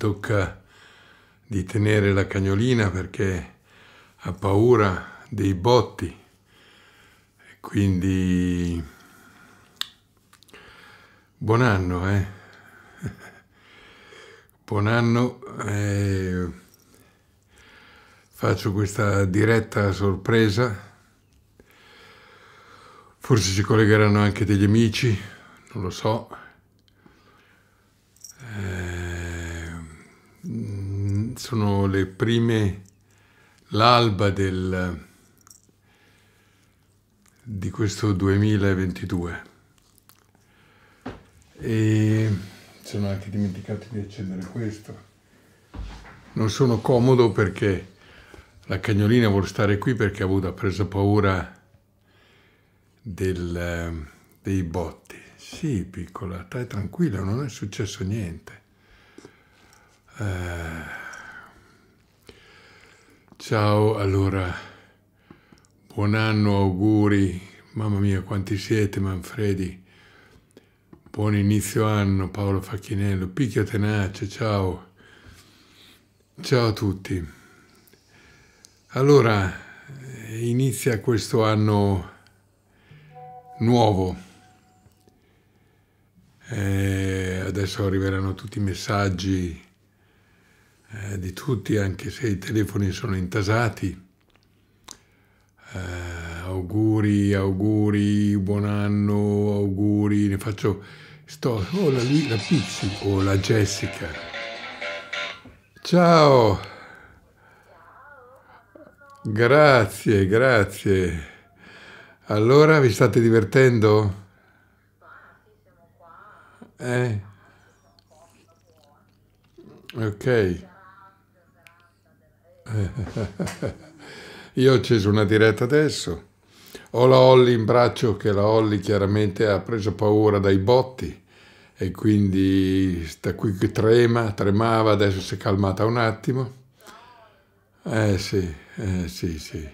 tocca di tenere la cagnolina perché ha paura dei botti. Quindi buon anno, eh? buon anno. Eh, faccio questa diretta sorpresa. Forse ci collegheranno anche degli amici, non lo so. Mm, sono le prime, l'alba del, di questo 2022. E sono anche dimenticato di accendere questo. Non sono comodo perché la cagnolina vuole stare qui perché ha avuto preso paura del, dei botti. Sì, piccola, stai tranquilla, non è successo niente. Eh, ciao, allora, buon anno, auguri, mamma mia quanti siete Manfredi, buon inizio anno Paolo Facchinello, picchio tenace, ciao, ciao a tutti. Allora, eh, inizia questo anno nuovo. Eh, adesso arriveranno tutti i messaggi eh, di tutti, anche se i telefoni sono intasati. Eh, auguri, auguri, buon anno, auguri, ne faccio... Sto, oh la, la Pixie, o oh, la Jessica. Ciao! Grazie, grazie. Allora, vi state divertendo? Eh? Ok. Io ho acceso una diretta adesso. Ho la Holly in braccio che la Holly chiaramente ha preso paura dai botti e quindi sta qui che trema, tremava, adesso si è calmata un attimo. Eh sì, eh sì, sì.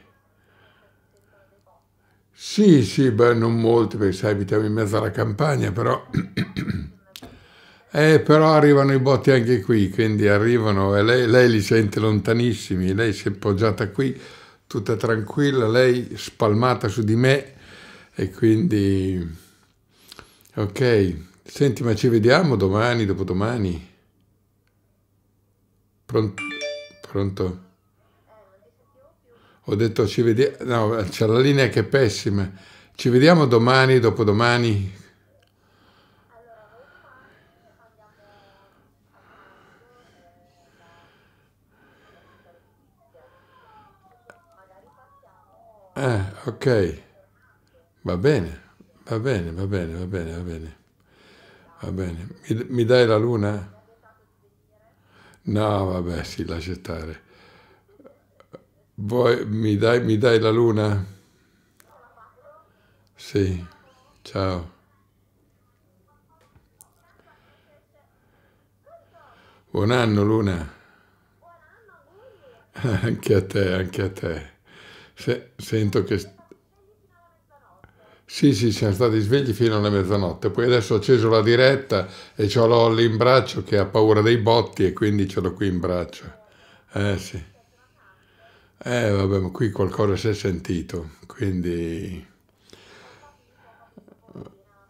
Sì, sì, beh, non molti, perché sai, abitiamo in mezzo alla campagna, però Eh, però arrivano i botti anche qui, quindi arrivano e eh, lei, lei li sente lontanissimi, lei si è poggiata qui, tutta tranquilla, lei spalmata su di me e quindi... Ok, senti, ma ci vediamo domani, dopodomani? Pronto? Pronto? Ho detto ci vediamo... No, c'è la linea che è pessima. Ci vediamo domani, dopodomani? Eh, ok. Va bene, va bene, va bene, va bene, va bene. Va bene. Mi, mi dai la luna? No, vabbè, sì, lascia stare. Vuoi, mi dai, mi dai la luna? Sì, ciao. Buon anno, Luna. Anche a te, anche a te. Se, sento che... Sì, sì, siamo stati svegli fino alla mezzanotte, poi adesso ho acceso la diretta e ce l'ho lì in braccio che ha paura dei botti e quindi ce l'ho qui in braccio. Eh sì. Eh vabbè, ma qui qualcosa si è sentito, quindi...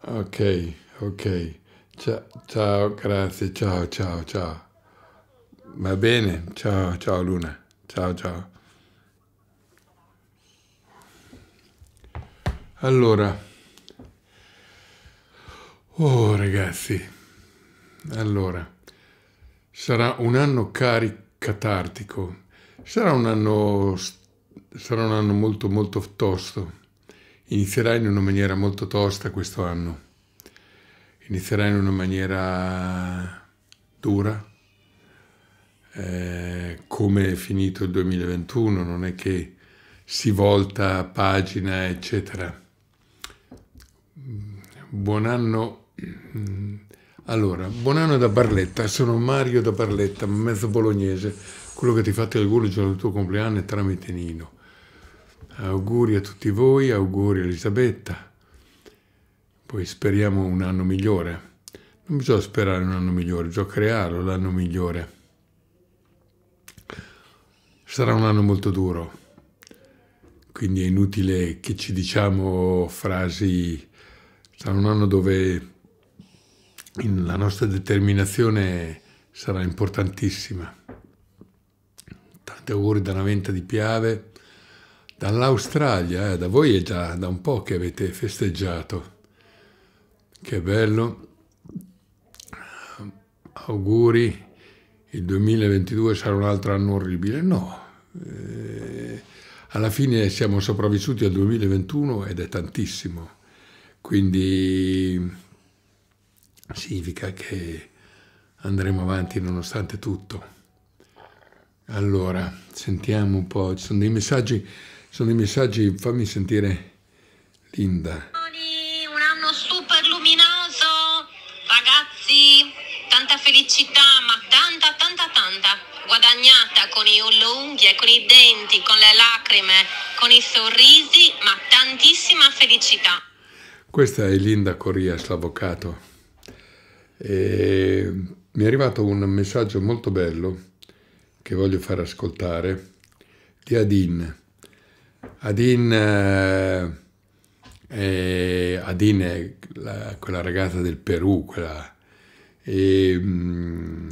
Ok, ok. Ciao, ciao, grazie, ciao, ciao, ciao. Va bene, ciao, ciao Luna, ciao, ciao. Allora, oh ragazzi, allora, sarà un anno caricatartico, sarà un anno, sarà un anno molto molto tosto, inizierà in una maniera molto tosta questo anno, inizierà in una maniera dura, eh, come è finito il 2021, non è che si volta pagina, eccetera buon anno. Mm, allora, buon anno da Barletta, sono Mario da Barletta, mezzo bolognese, quello che ti fa gli auguri il giorno del tuo compleanno è tramite Nino. Auguri a tutti voi, auguri a Elisabetta. Poi speriamo un anno migliore. Non bisogna sperare un anno migliore, bisogna crearlo l'anno migliore. Sarà un anno molto duro, quindi è inutile che ci diciamo frasi Sarà un anno dove la nostra determinazione sarà importantissima. Tanti auguri da una venta di piave, dall'Australia, eh, da voi è già da un po' che avete festeggiato. Che bello. Auguri, il 2022 sarà un altro anno orribile. No, eh, alla fine siamo sopravvissuti al 2021 ed è tantissimo quindi significa che andremo avanti nonostante tutto. Allora, sentiamo un po', ci sono dei messaggi, sono dei messaggi, fammi sentire Linda. Un anno super luminoso, ragazzi, tanta felicità, ma tanta, tanta, tanta, guadagnata con le unghie, con i denti, con le lacrime, con i sorrisi, ma tantissima felicità. Questa è Linda Corias, l'avvocato. E mi è arrivato un messaggio molto bello che voglio far ascoltare di Adin. Adin, eh, Adin è la, quella ragazza del Perù, quella... E, mm,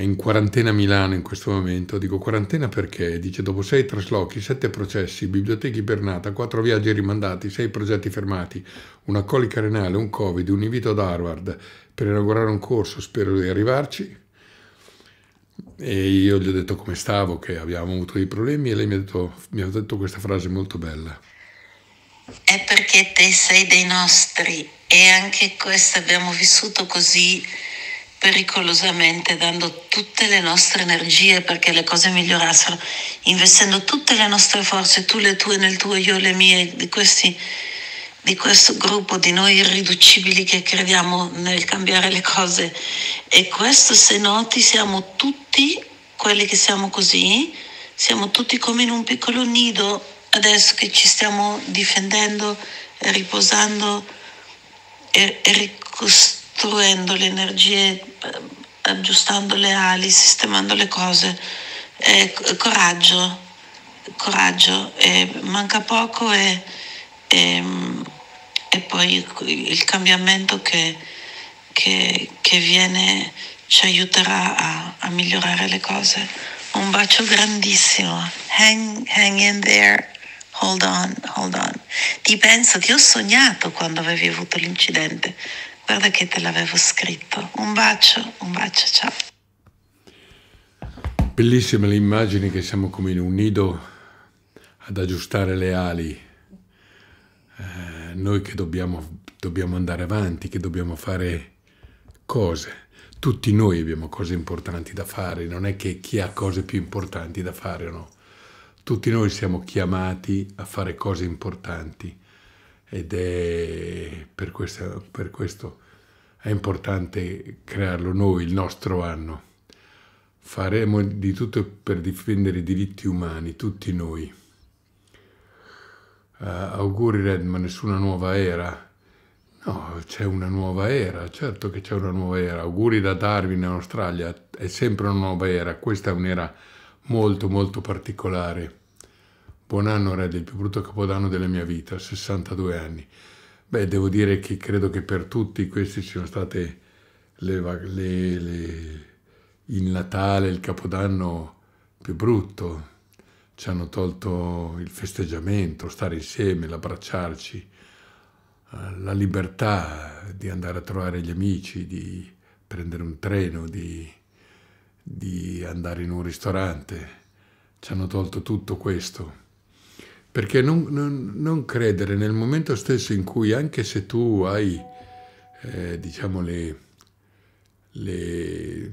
è in quarantena a Milano in questo momento. Dico quarantena perché? Dice dopo sei traslochi, sette processi, biblioteche ibernata, quattro viaggi rimandati, sei progetti fermati, una colica renale, un covid, un invito ad Harvard per inaugurare un corso, spero di arrivarci. E io gli ho detto come stavo, che abbiamo avuto dei problemi e lei mi ha detto, mi ha detto questa frase molto bella. È perché te sei dei nostri e anche questo abbiamo vissuto così pericolosamente dando tutte le nostre energie perché le cose migliorassero, investendo tutte le nostre forze, tu le tue nel tuo, io le mie, di, questi, di questo gruppo di noi irriducibili che crediamo nel cambiare le cose. E questo se noti siamo tutti quelli che siamo così, siamo tutti come in un piccolo nido adesso che ci stiamo difendendo, riposando e, e ricostruendo fluendo le energie, eh, aggiustando le ali, sistemando le cose. Eh, coraggio, coraggio, eh, manca poco e, e, e, poi il cambiamento che, che, che viene ci aiuterà a, a, migliorare le cose. Un bacio grandissimo. Hang, hang in there. Hold on, hold on. Ti penso che ho sognato quando avevi avuto l'incidente. Guarda che te l'avevo scritto. Un bacio, un bacio, ciao. Bellissime le immagini che siamo come in un nido ad aggiustare le ali. Eh, noi che dobbiamo, dobbiamo andare avanti, che dobbiamo fare cose. Tutti noi abbiamo cose importanti da fare, non è che chi ha cose più importanti da fare o no. Tutti noi siamo chiamati a fare cose importanti ed è per questo, per questo è importante crearlo noi, il nostro anno. Faremo di tutto per difendere i diritti umani, tutti noi. Uh, auguri Red, ma nessuna nuova era. No, c'è una nuova era, certo che c'è una nuova era. Auguri da Darwin in Australia, è sempre una nuova era. Questa è un'era molto molto particolare. Buon anno Red, il più brutto capodanno della mia vita, 62 anni. Beh, devo dire che credo che per tutti questi siano state le, le, le, il Natale, il Capodanno più brutto. Ci hanno tolto il festeggiamento, stare insieme, l'abbracciarci, eh, la libertà di andare a trovare gli amici, di prendere un treno, di, di andare in un ristorante. Ci hanno tolto tutto questo. Perché non, non, non, credere nel momento stesso in cui, anche se tu hai, eh, diciamo, le, le,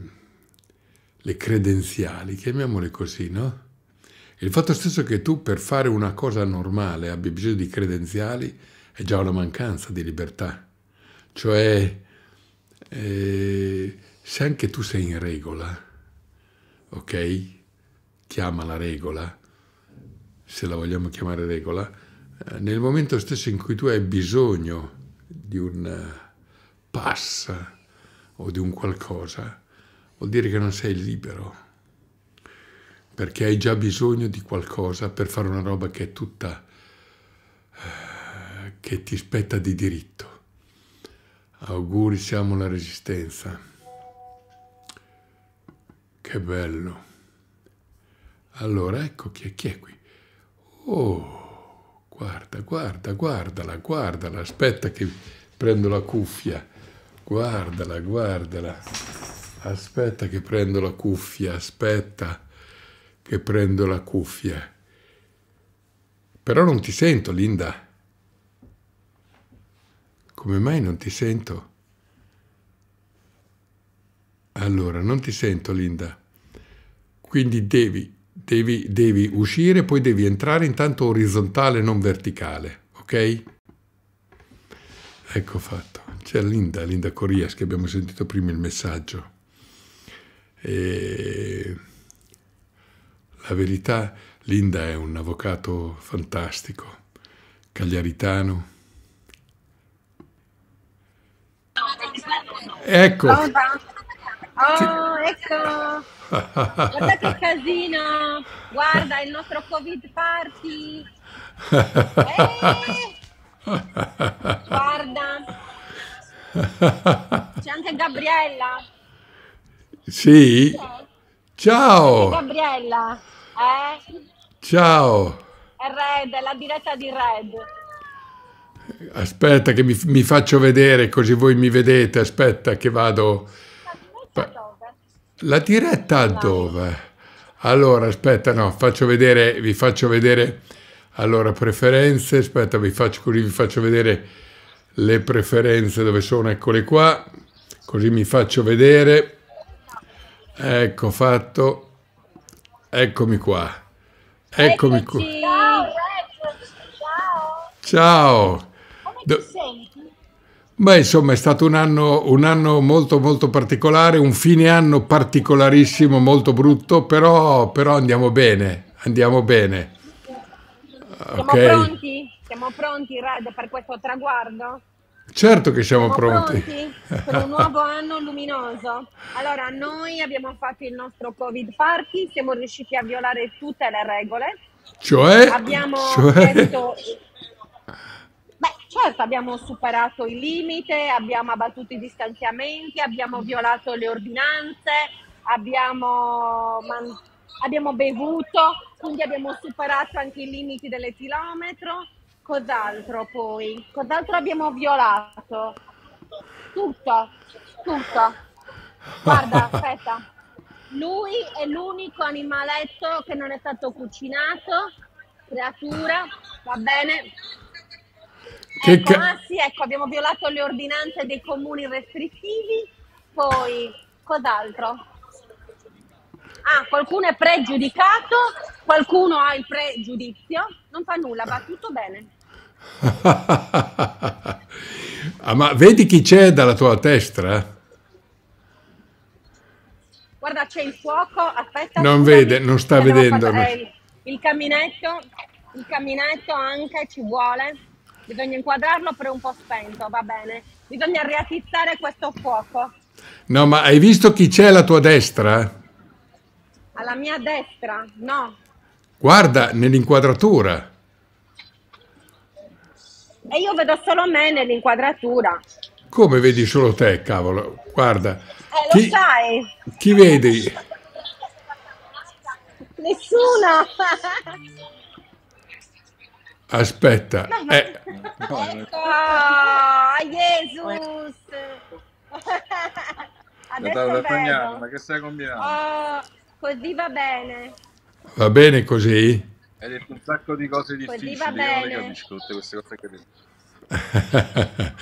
le credenziali, chiamiamole così, no? Il fatto stesso che tu per fare una cosa normale abbia bisogno di credenziali è già una mancanza di libertà. Cioè, eh, se anche tu sei in regola, ok? Chiama la regola, se la vogliamo chiamare regola, eh, nel momento stesso in cui tu hai bisogno di un eh, pass o di un qualcosa, vuol dire che non sei libero, perché hai già bisogno di qualcosa per fare una roba che è tutta, eh, che ti spetta di diritto. Auguri siamo la resistenza. Che bello. Allora, ecco chi è, chi è qui. Oh, guarda, guarda, guardala, guardala, aspetta che prendo la cuffia. Guardala, guardala. Aspetta che prendo la cuffia, aspetta che prendo la cuffia. Però non ti sento, Linda. Come mai non ti sento? Allora, non ti sento, Linda. Quindi devi devi, devi uscire, poi devi entrare intanto orizzontale, non verticale, ok? Ecco fatto. C'è Linda, Linda Corias, che abbiamo sentito prima il messaggio. E la verità, Linda è un avvocato fantastico, cagliaritano. Ecco. Oh, ecco! Guarda che casino! Guarda il nostro Covid party! Eh! Guarda! C'è anche Gabriella! Sì? Ciao! Gabriella! Eh? Ciao! È Red, è la diretta di Red. Aspetta che mi, mi faccio vedere così voi mi vedete, aspetta che vado... La diretta a dove? Allora, aspetta, no, faccio vedere, vi faccio vedere, allora, preferenze, aspetta, vi faccio così, vi faccio vedere le preferenze dove sono, eccole qua, così mi faccio vedere, ecco fatto, eccomi qua, eccomi qua. Ciao! Ciao! Come Beh, insomma, è stato un anno, un anno, molto molto particolare, un fine anno particolarissimo, molto brutto, però, però andiamo bene, andiamo bene. Siamo okay. pronti? Siamo pronti, Rad, per questo traguardo? Certo che siamo, siamo pronti. pronti. Per un nuovo anno luminoso. Allora, noi abbiamo fatto il nostro Covid Party, siamo riusciti a violare tutte le regole. Cioè? Abbiamo cioè... chiesto certo abbiamo superato il limite, abbiamo abbattuto i distanziamenti, abbiamo violato le ordinanze, abbiamo, man- abbiamo bevuto, quindi abbiamo superato anche i limiti del chilometro. Cos'altro poi? Cos'altro abbiamo violato? Tutto, tutto. Guarda, aspetta. Lui è l'unico animaletto che non è stato cucinato, creatura, va bene, Ecco, ca- ah, sì, ecco, abbiamo violato le ordinanze dei comuni restrittivi, poi cos'altro? Ah, qualcuno è pregiudicato, qualcuno ha il pregiudizio, non fa nulla, va tutto bene. ah, ma vedi chi c'è dalla tua destra? Guarda, c'è il fuoco, aspetta. Non scusami, vede, non sta vedendo. il, il camminetto, il camminetto anche ci vuole. Bisogna inquadrarlo per un po' spento, va bene. Bisogna riattizzare questo fuoco. No, ma hai visto chi c'è alla tua destra? Alla mia destra, no. Guarda nell'inquadratura. E io vedo solo me nell'inquadratura. Come vedi solo te, cavolo? Guarda. Eh, lo chi, sai. Chi vedi? Nessuno. Aspetta. No, ma... eh. ecco, ah, Jesus! Adesso pugnale, ma che stai combinando? Oh, così va bene. Va bene così? Hai detto un sacco di cose difficili, io non le capisco tutte queste cose che dici.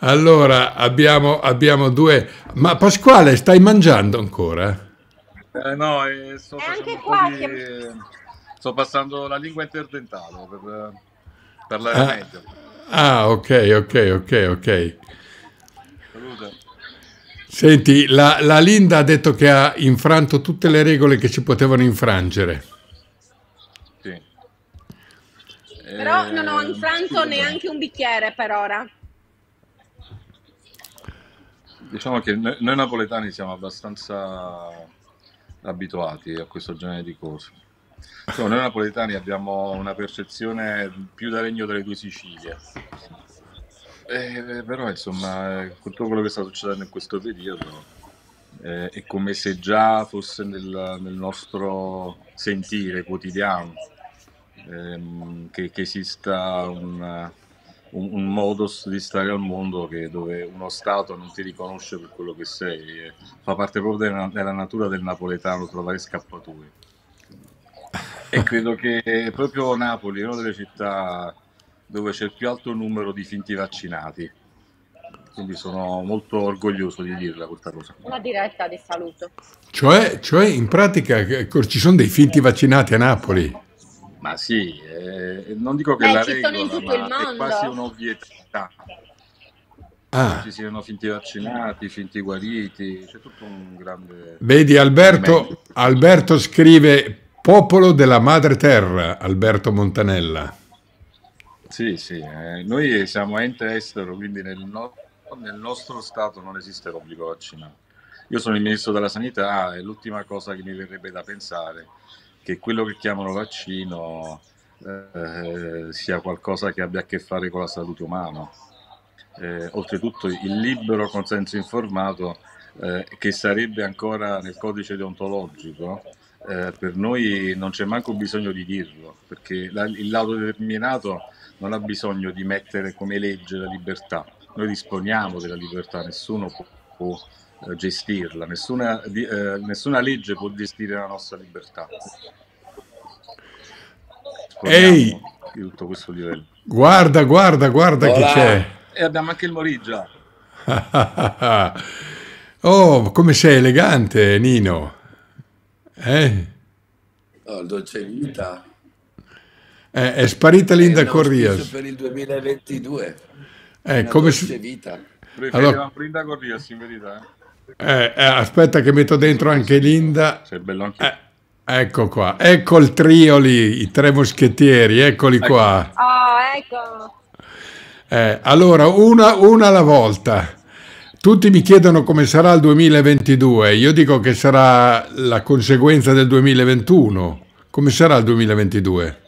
allora, abbiamo, abbiamo, due... Ma Pasquale, stai mangiando ancora? Eh no, eh, sto e anche qua di... che Sto passando la lingua interdentale per, parlare l'aerometeo. Ah, ah, ok, ok, ok, ok. Salute. Senti, la, la, Linda ha detto che ha infranto tutte le regole che ci potevano infrangere. Sì. però non ho ehm, infranto sì, neanche un bicchiere per ora. Diciamo che noi napoletani siamo abbastanza abituati a questo genere di cose. Insomma, noi napoletani abbiamo una percezione più da regno delle due Sicilie. Eh, però insomma, con tutto quello che sta succedendo in questo periodo, eh, è come se già fosse nel, nel nostro sentire quotidiano ehm, che, che, esista un, un, un, modus di stare al mondo che, dove uno Stato non ti riconosce per quello che sei. Eh, fa parte proprio della, della natura del napoletano trovare scappatoie e credo che proprio Napoli è una delle città dove c'è il più alto numero di finti vaccinati. Quindi sono molto orgoglioso di dirla questa cosa. Una diretta di saluto. Cioè, cioè in pratica eh, ci sono dei finti vaccinati a Napoli? Ma sì, eh, non dico che Beh, la regola, ma è quasi un'ovvietà. Ah. Ci siano finti vaccinati, finti guariti, c'è tutto un grande... Vedi Alberto, Alberto scrive Popolo della Madre Terra, Alberto Montanella. Sì, sì, eh, noi siamo ente estero, quindi nel, no nel, nostro Stato non esiste l'obbligo vaccinale. Io sono il ministro della Sanità e l'ultima cosa che mi verrebbe da pensare è che quello che chiamano vaccino eh, sia qualcosa che abbia a che fare con la salute umana. Eh, oltretutto il libero consenso informato eh, che sarebbe ancora nel codice deontologico eh, per noi non c'è manco bisogno di dirlo, perché la, il determinato non ha bisogno di mettere come legge la libertà. Noi disponiamo della libertà, nessuno può, può eh, gestirla, nessuna, eh, nessuna legge può gestire la nostra libertà. Ehi, di tutto questo livello. Guarda, guarda, guarda Olà. chi c'è. E abbiamo anche il Morigia. oh, come sei elegante, Nino. Eh? No, il dolce vita. Eh, è sparita Linda eh, Corrias. Per il 2022. Eh, come si... vita. Preferiamo allora... Linda Corrias in verità. Eh, eh, eh aspetta che metto dentro anche Linda. Sei bello anche. Eh, ecco qua, ecco il trio lì, i tre moschettieri, eccoli ecco. qua. Oh, ecco. allora, una, una alla volta. Tutti mi chiedono come sarà il 2022, io dico che sarà la conseguenza del 2021. Come sarà il 2022?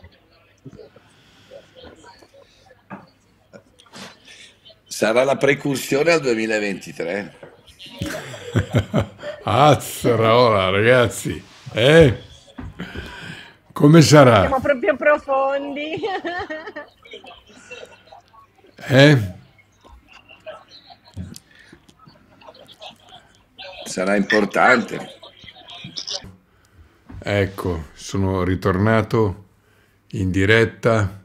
Sarà la precursione al 2023. Azzara ragazzi, eh? Come sarà? Siamo proprio profondi. eh? sarà importante. Ecco, sono ritornato in diretta.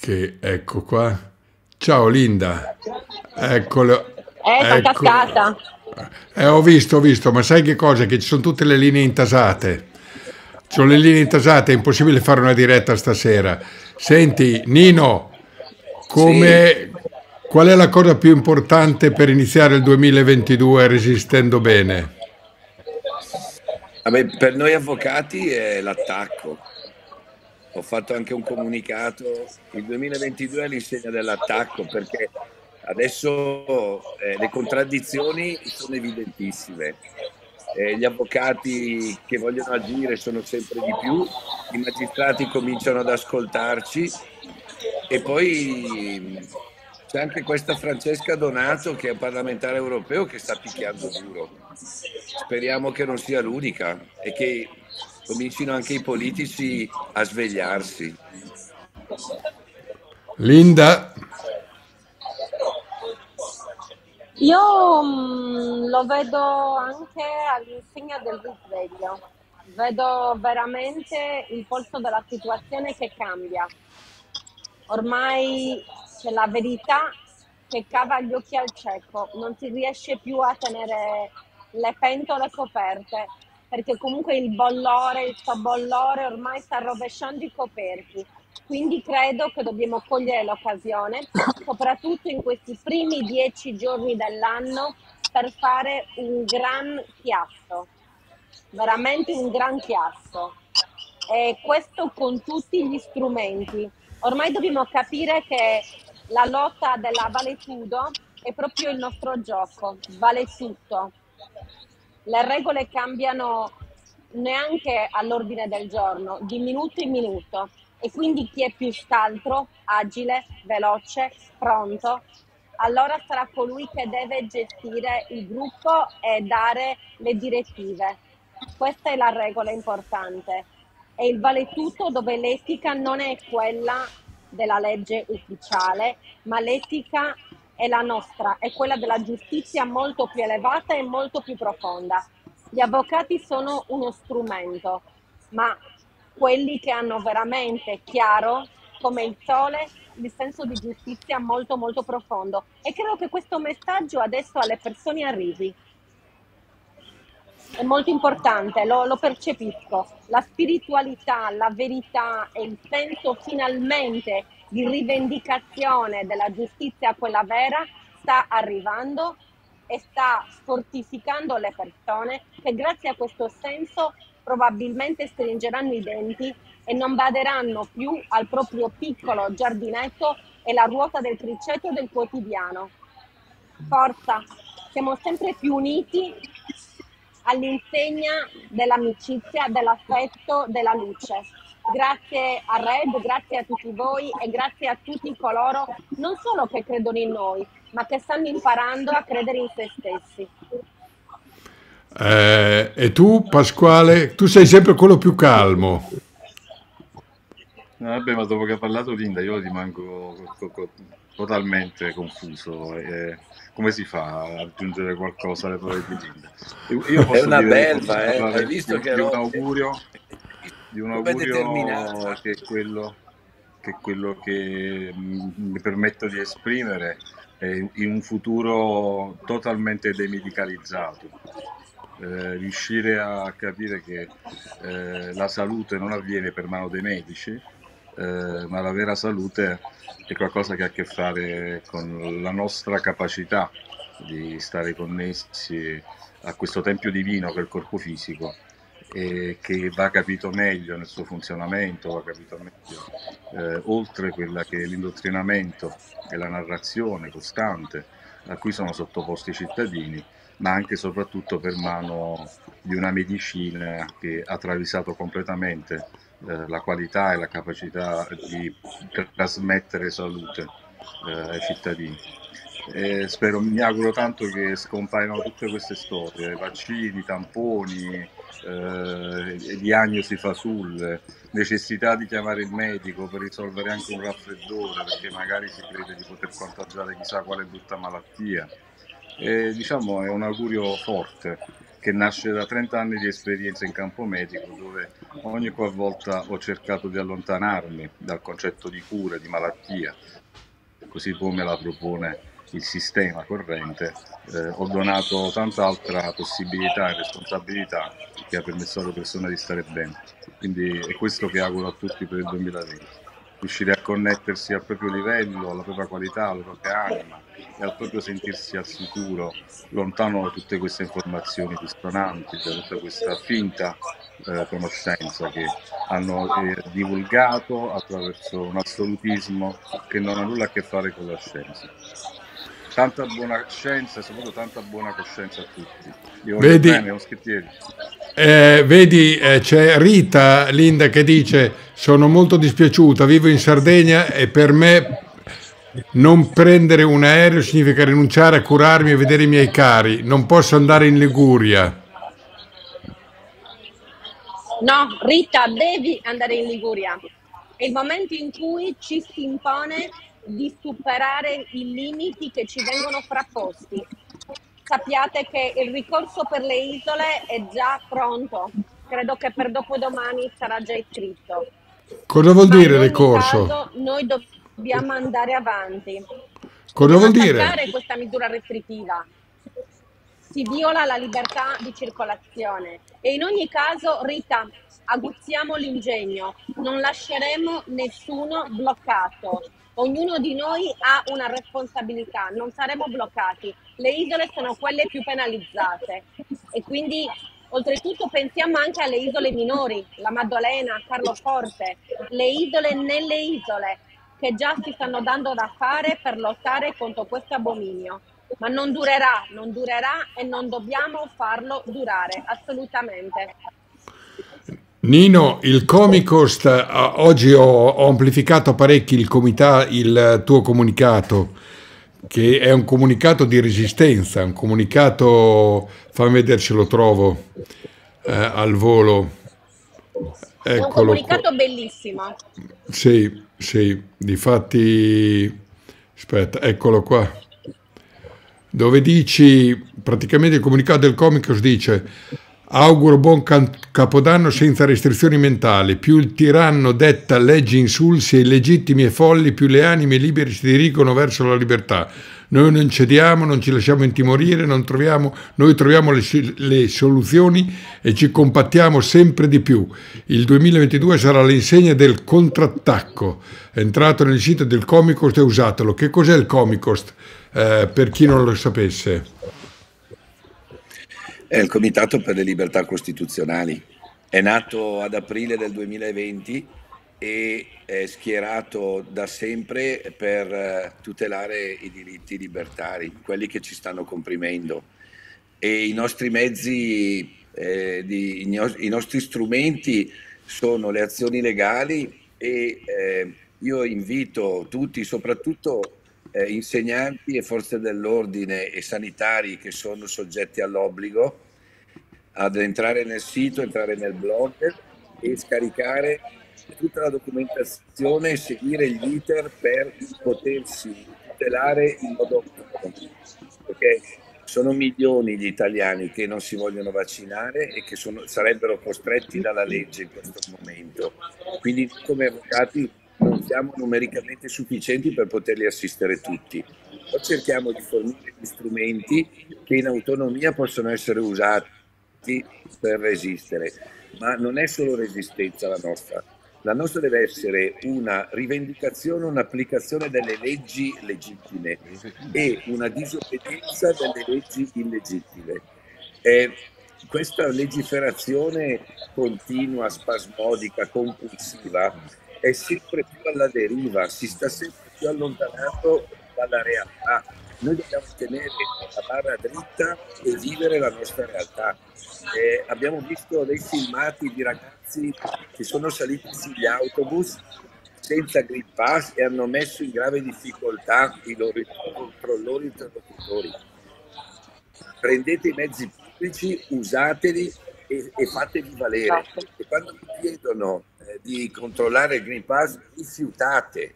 Che ecco qua. Ciao Linda. Eccolo. Eh, ecco. cascata. Eh, ho visto, ho visto, ma sai che cosa? Che ci sono tutte le linee intasate. Ci sono le linee intasate, è impossibile fare una diretta stasera. Senti, Nino, come, sì Qual è la cosa più importante per iniziare il 2022 resistendo bene? Vabbè, per noi avvocati è l'attacco. Ho fatto anche un comunicato. Il 2022 è l'insegna dell'attacco perché adesso eh, le contraddizioni sono evidentissime. Eh, gli avvocati che vogliono agire sono sempre di più, i magistrati cominciano ad ascoltarci e poi c'è anche questa Francesca Donato che è parlamentare europeo che sta picchiando duro. Speriamo che non sia l'unica e che comincino anche i politici a svegliarsi. Linda. Io mh, mm, lo vedo anche all'insegna del risveglio, vedo veramente il polso della situazione che cambia. Ormai cioè la verità che cava gli occhi al cieco, non si riesce più a tenere le pentole coperte, perché comunque il bollore, il suo bollore ormai sta rovesciando i coperchi. Quindi credo che dobbiamo cogliere l'occasione, soprattutto in questi primi dieci giorni dell'anno, per fare un gran chiasso, veramente un gran chiasso. E questo con tutti gli strumenti. Ormai dobbiamo capire che la lotta della Valetudo è proprio il nostro gioco, vale tutto. Le regole cambiano neanche all'ordine del giorno, di minuto in minuto. E quindi chi è più scaltro, agile, veloce, pronto, allora sarà colui che deve gestire il gruppo e dare le direttive. Questa è la regola importante. È il vale tutto dove l'etica non è quella della legge ufficiale, ma l'etica è la nostra, è quella della giustizia molto più elevata e molto più profonda. Gli avvocati sono uno strumento, ma quelli che hanno veramente chiaro come il sole il senso di giustizia molto molto profondo e credo che questo messaggio adesso alle persone arrivi è molto importante, lo, lo, percepisco. La spiritualità, la verità e il senso finalmente di rivendicazione della giustizia, quella vera, sta arrivando e sta fortificando le persone che grazie a questo senso probabilmente stringeranno i denti e non baderanno più al proprio piccolo giardinetto e la ruota del criceto del quotidiano. Forza, siamo sempre più uniti all'insegna dell'amicizia, dell'affetto, della luce. Grazie a Red, grazie a tutti voi e grazie a tutti coloro non solo che credono in noi, ma che stanno imparando a credere in se stessi. Eh, e tu, Pasquale, tu sei sempre quello più calmo. vabbè, ma dopo che ha parlato Linda, io rimango totalmente confuso. Eh come si fa a aggiungere qualcosa alle parole di Gilda? Io posso è una belva, eh? hai visto di, che di un augurio, di un augurio che è quello che, è quello che mi permetto di esprimere in un futuro totalmente demedicalizzato. Eh, riuscire a capire che eh, la salute non avviene per mano dei medici, eh, ma la vera salute è qualcosa che ha a che fare con la nostra capacità di stare connessi a questo tempio divino che è il corpo fisico e che va capito meglio nel suo funzionamento, va capito meglio eh, oltre quella che è l'indottrinamento e la narrazione costante a cui sono sottoposti i cittadini, ma anche e soprattutto per mano di una medicina che ha travisato completamente eh, la qualità e la capacità di trasmettere salute eh, ai cittadini. E spero, mi auguro tanto che scompaiano tutte queste storie, vaccini, tamponi, eh, diagnosi fasulle, necessità di chiamare il medico per risolvere anche un raffreddore perché magari si crede di poter contagiare chissà quale brutta malattia. E, diciamo è un augurio forte che nasce da 30 anni di esperienza in campo medico, dove ogni qualvolta ho cercato di allontanarmi dal concetto di cura, di malattia, così come la propone il sistema corrente, eh, ho donato tanta altra possibilità e responsabilità che ha permesso alle persone di stare bene. Quindi è questo che auguro a tutti per il 2020, riuscire a connettersi al proprio livello, alla propria qualità, alla propria anima, e al proprio sentirsi al sicuro, lontano da tutte queste informazioni dissonanti, da tutta questa finta eh, conoscenza che hanno eh, divulgato attraverso un assolutismo che non ha nulla a che fare con la scienza. Tanta buona scienza e soprattutto tanta buona coscienza a tutti. Io vedi, bene, Eh, vedi, eh, c'è Rita Linda che dice: Sono molto dispiaciuta, vivo in Sardegna e per me non prendere un aereo significa rinunciare a curarmi e vedere i miei cari. Non posso andare in Liguria. No, Rita, devi andare in Liguria. È il momento in cui ci si impone di superare i limiti che ci vengono frapposti. Sappiate che il ricorso per le isole è già pronto. Credo che per dopodomani sarà già iscritto. Cosa vuol Ma dire ricorso? Caso, noi dobbiamo dobbiamo andare avanti. Cosa vuol dire? questa misura restrittiva. Si viola la libertà di circolazione e in ogni caso, Rita, aguzziamo l'ingegno, non lasceremo nessuno bloccato. Ognuno di noi ha una responsabilità, non saremo bloccati. Le isole sono quelle più penalizzate e quindi Oltretutto pensiamo anche alle isole minori, la Maddalena, Forte, le isole nelle isole, che già si stanno dando da fare per lottare contro questo abominio. Ma non durerà, non durerà e non dobbiamo farlo durare, assolutamente. Nino, il comico, sta, oggi ho, ho, amplificato parecchi il, comita, il tuo comunicato, che è un comunicato di resistenza, un comunicato, fammi vedere se lo trovo eh, al volo. Eccolo è un comunicato bellissimo. Sì, sì, difatti, aspetta, eccolo qua. Dove dici, praticamente il comunicato del Comicus dice auguro buon capodanno senza restrizioni mentali, più il tiranno detta leggi insulsi e illegittimi e folli, più le anime libere si dirigono verso la libertà noi non cediamo, non ci lasciamo intimorire, troviamo, noi troviamo le, le soluzioni e ci compattiamo sempre di più. Il 2022 sarà l'insegna del contrattacco. È entrato nel sito del Comicost e usatelo. Che cos'è il Comicost? Eh, per chi non lo sapesse. È il Comitato per le Libertà Costituzionali. È nato ad aprile del 2020 e è eh, schierato da sempre per eh, tutelare i diritti libertari, quelli che ci stanno comprimendo. E i nostri mezzi, eh, di, i, nostri strumenti sono le azioni legali e eh, io invito tutti, soprattutto eh, insegnanti e forze dell'ordine e sanitari che sono soggetti all'obbligo, ad entrare nel sito, entrare nel blog e scaricare tutta la documentazione e seguire gli iter per potersi tutelare in modo perché sono milioni gli italiani che non si vogliono vaccinare e che sono, sarebbero costretti dalla legge in questo momento. Quindi come avvocati non siamo numericamente sufficienti per poterli assistere tutti. Poi cerchiamo di fornire gli strumenti che in autonomia possono essere usati per resistere, ma non è solo resistenza la nostra, la nostra deve essere una rivendicazione, un'applicazione delle leggi legittime e una disobbedienza delle leggi illegittime. E questa legiferazione continua, spasmodica, compulsiva è sempre più alla deriva, si sta sempre più allontanando dalla realtà noi dobbiamo tenere la barra dritta e vivere la nostra realtà. Eh, abbiamo visto dei filmati di ragazzi che sono saliti sugli autobus senza Green Pass e hanno messo in grave difficoltà i loro controllori interlocutori. Prendete i mezzi pubblici, usateli e, e fatevi valere. Esatto. E quando vi chiedono eh, di controllare il Green Pass, rifiutate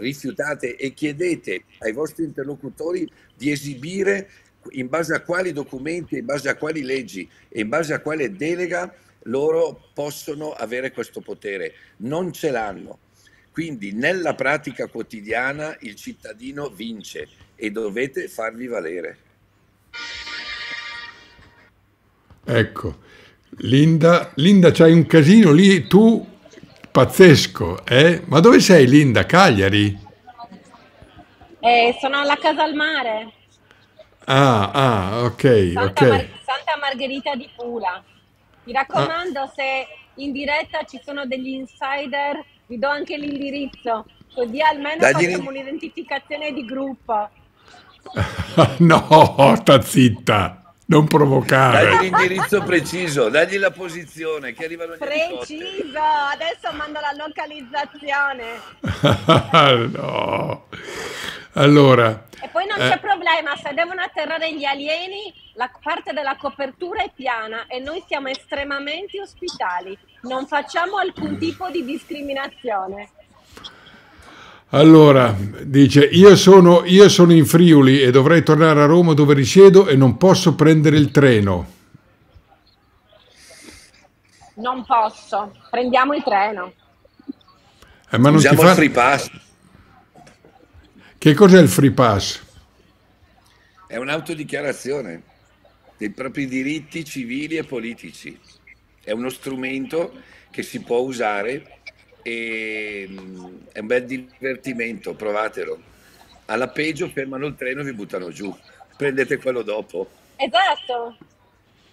rifiutate e chiedete ai vostri interlocutori di esibire in base a quali documenti, in base a quali leggi e in base a quale delega loro possono avere questo potere. Non ce l'hanno. Quindi nella pratica quotidiana il cittadino vince e dovete farvi valere. Ecco, Linda, Linda c'hai un casino lì, tu Pazzesco, eh? Ma dove sei Linda? Cagliari? Eh, sono alla Casa al Mare. Ah, ah, ok, Santa ok. Mar Santa Margherita di Pula. Mi raccomando, ah. se in diretta ci sono degli insider, vi do anche l'indirizzo, così almeno Dagli... facciamo un'identificazione di gruppo. no, sta zitta non provocare. Dagli l'indirizzo preciso, dagli la posizione, che arrivano gli Preciso, adesso mando la localizzazione. no. Allora. E poi non eh. c'è problema, se devono atterrare gli alieni, la parte della copertura è piana e noi siamo estremamente ospitali. Non facciamo alcun tipo di discriminazione. Allora, dice, io sono, io sono in Friuli e dovrei tornare a Roma dove risiedo e non posso prendere il treno. Non posso, prendiamo il treno. Eh, ma non Usiamo ti fa... il free pass. Che cos'è il free pass? È un'autodichiarazione dei propri diritti civili e politici. È uno strumento che si può usare e mh, mm, è un bel divertimento, provatelo. Alla peggio fermano il treno e vi buttano giù, prendete quello dopo. Esatto,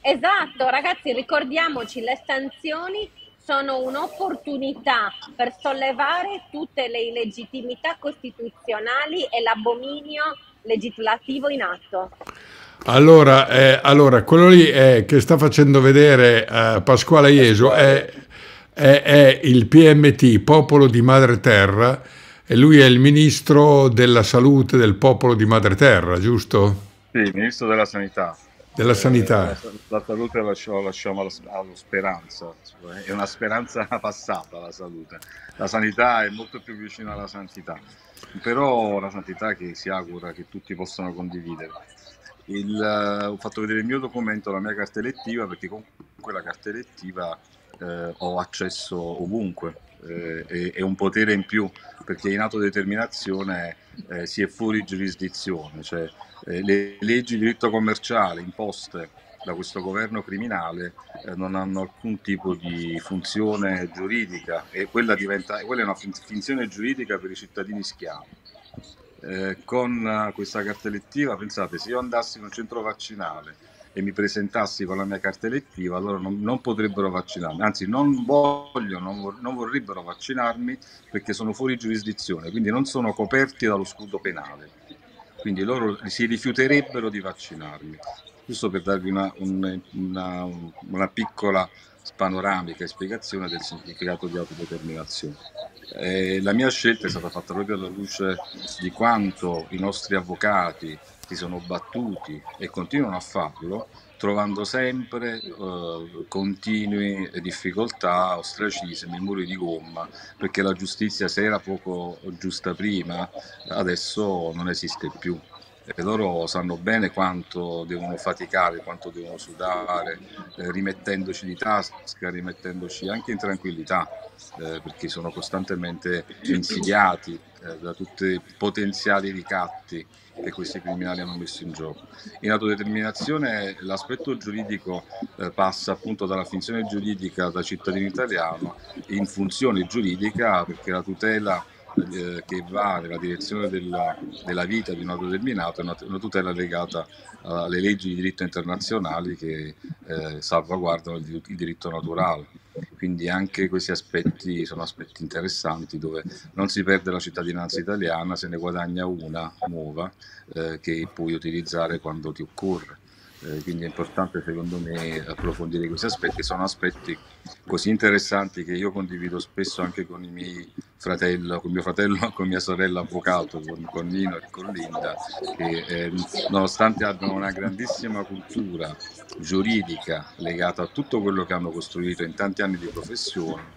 esatto, ragazzi ricordiamoci le sanzioni sono un'opportunità per sollevare tutte le illegittimità costituzionali e l'abominio legislativo in atto. Allora, eh, allora quello lì è, eh, che sta facendo vedere eh, Pasquale Ieso è, è, è il PMT, Popolo di Madre Terra, e lui è il ministro della salute del popolo di Madre Terra, giusto? Sì, il ministro della sanità. Della eh, sanità. Eh, la, la, salute la lasciamo alla, alla, speranza, è una speranza passata la salute. La sanità è molto più vicina alla santità, però la santità che si augura che tutti possano condividere. Il, eh, ho fatto vedere il mio documento, la mia carta elettiva, perché con quella carta elettiva eh, ho accesso ovunque eh, e, un potere in più perché in autodeterminazione eh, si è fuori giurisdizione, cioè eh, le leggi di diritto commerciale imposte da questo governo criminale eh, non hanno alcun tipo di funzione giuridica e quella, diventa, quella è una finzione giuridica per i cittadini schiavi. Eh, con eh, questa cartellettiva, pensate, se io andassi in un centro vaccinale e mi presentassi con la mia carta elettiva, loro non, non potrebbero vaccinarmi, anzi non vogliono, non, vor, non, vorrebbero vaccinarmi perché sono fuori giurisdizione, quindi non sono coperti dallo scudo penale, quindi loro si rifiuterebbero di vaccinarmi. Giusto per darvi una, una, una, una piccola panoramica e spiegazione del significato di autodeterminazione. Eh, la mia scelta è stata fatta proprio alla luce di quanto i nostri avvocati, si sono battuti e continuano a farlo trovando sempre eh, continue difficoltà, ostracismi, muri di gomma, perché la giustizia se era poco giusta prima, adesso non esiste più. E loro sanno bene quanto devono faticare, quanto devono sudare, eh, rimettendoci di tasca, rimettendoci anche in tranquillità, eh, perché sono costantemente insidiati eh, da tutti i potenziali ricatti che questi criminali hanno messo in gioco. In autodeterminazione l'aspetto giuridico eh, passa appunto dalla finzione giuridica da cittadino italiano in funzione giuridica perché la tutela eh, che va nella direzione della, della vita di un autodeterminato è una, una, tutela legata alle leggi di diritto internazionali che eh, salvaguardano il, il diritto naturale. Quindi anche questi aspetti sono aspetti interessanti dove non si perde la cittadinanza italiana, se ne guadagna una nuova eh, che puoi utilizzare quando ti occorre. Eh, quindi è importante secondo me approfondire questi aspetti, sono aspetti così interessanti che io condivido spesso anche con i miei fratello, con mio fratello, con mia sorella avvocato, con, con Nino e con Linda, che eh, nonostante abbiano una grandissima cultura giuridica legata a tutto quello che hanno costruito in tanti anni di professione,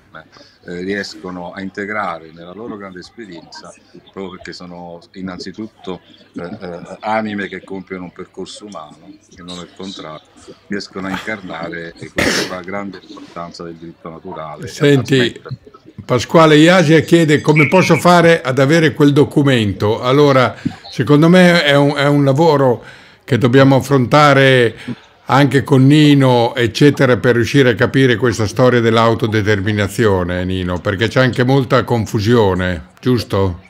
eh, riescono a integrare nella loro grande esperienza, proprio perché sono innanzitutto eh, eh anime che compiono un percorso umano, e non è il contrario, riescono a incarnare questa grande importanza conoscenza del diritto naturale. Senti, Pasquale Iasia chiede come posso fare ad avere quel documento. Allora, secondo me è un, è un lavoro che dobbiamo affrontare anche con Nino, eccetera, per riuscire a capire questa storia dell'autodeterminazione, Nino, perché c'è anche molta confusione, giusto?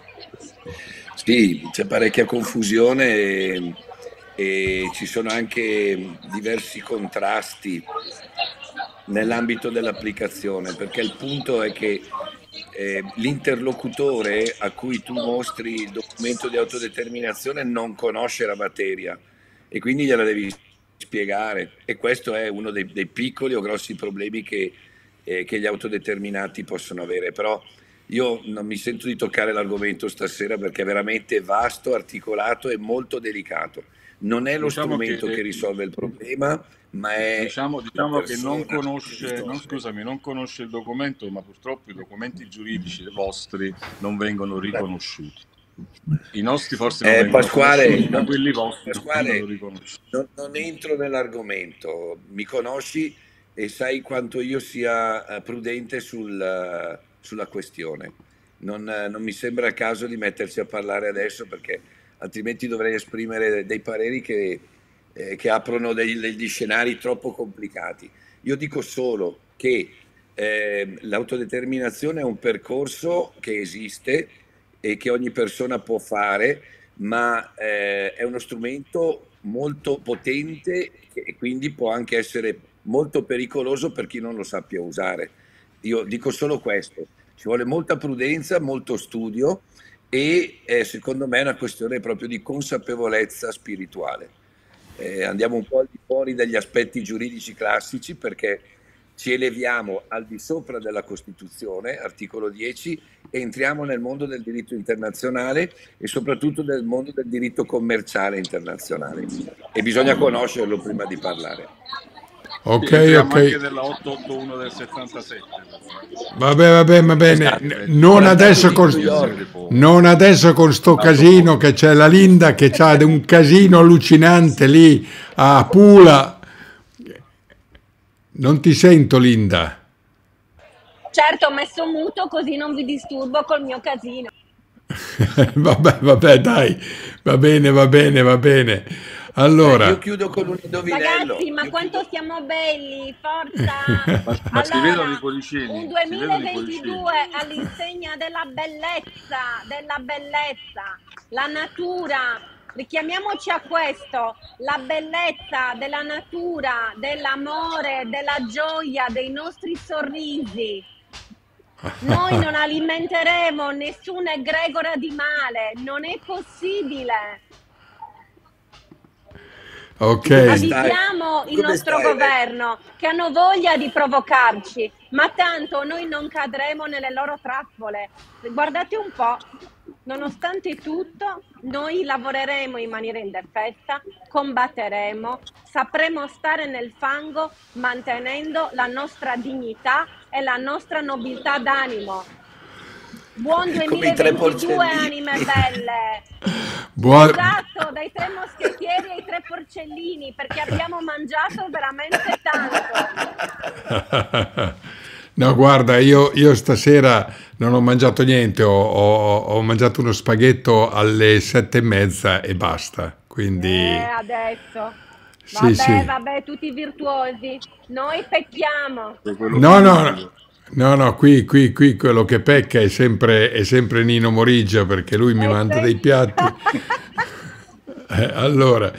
Sì, c'è parecchia confusione e, e, ci sono anche diversi contrasti nell'ambito dell'applicazione, perché il punto è che eh, l'interlocutore a cui tu mostri il documento di autodeterminazione non conosce la materia e quindi gliela devi spiegare e questo è uno dei, dei piccoli o grossi problemi che, eh, che, gli autodeterminati possono avere, però io non mi sento di toccare l'argomento stasera perché è veramente vasto, articolato e molto delicato. Non è lo diciamo strumento che, che risolve il problema, ma è, diciamo, diciamo che non conosce, non, scusami, non conosce il documento, ma purtroppo i documenti giuridici vostri non vengono riconosciuti. I nostri forse eh, Pasquale, non, quelli vostri Pasquale, non, non, non, entro nell'argomento, mi conosci e sai quanto io sia eh, prudente sul, eh, sulla questione. Non, eh, non mi sembra a caso di mettersi a parlare adesso perché altrimenti dovrei esprimere dei pareri che eh, che aprono degli, degli, scenari troppo complicati. Io dico solo che eh, l'autodeterminazione è un percorso che esiste e che ogni persona può fare, ma eh, è uno strumento molto potente e quindi può anche essere molto pericoloso per chi non lo sappia usare. Io dico solo questo, ci vuole molta prudenza, molto studio e eh, secondo me è una questione proprio di consapevolezza spirituale. Eh, andiamo un po' al di fuori dagli aspetti giuridici classici perché ci eleviamo al di sopra della Costituzione, articolo 10, e entriamo nel mondo del diritto internazionale e soprattutto nel mondo del diritto commerciale internazionale. E bisogna conoscerlo prima di parlare. Ok, ok. anche della 881 del 77. Vabbè, vabbè, va bene. Non adesso, con, non adesso con sto casino che c'è la Linda che c'ha un casino allucinante lì a Pula. Non ti sento, Linda. Certo, ho messo muto così non vi disturbo col mio casino. vabbè, vabbè, dai. Va bene, va bene, va bene. Allora, eh, io chiudo con un indovinello. Ragazzi, ma io quanto chiudo... siamo belli, forza! ma, ma allora, si vedono i cuoricini. Un 2022 all'insegna della bellezza, della bellezza, la natura, richiamiamoci a questo, la bellezza della natura, dell'amore, della gioia, dei nostri sorrisi. Noi non alimenteremo nessun egregore di male, non è possibile. Ok. Avvisiamo il Come nostro stai, governo eh? che hanno voglia di provocarci, ma tanto noi non cadremo nelle loro trappole. Guardate un po', nonostante tutto, noi lavoreremo in maniera indefessa, combatteremo, sapremo stare nel fango mantenendo la nostra dignità e la nostra nobiltà d'animo Buon 2022 anime belle. Buon... Esatto, dai tre moschettieri ai tre porcellini perché abbiamo mangiato veramente tanto. No, guarda, io, io, stasera non ho mangiato niente, ho, ho, ho, mangiato uno spaghetto alle sette e mezza e basta. Quindi... Eh, adesso. Vabbè, sì, sì. vabbè, tutti virtuosi. Noi pecchiamo. No, no, no. No, no, qui, qui, qui quello che pecca è sempre, è sempre Nino Morigia perché lui mi eh, manda dei piatti. Eh, allora,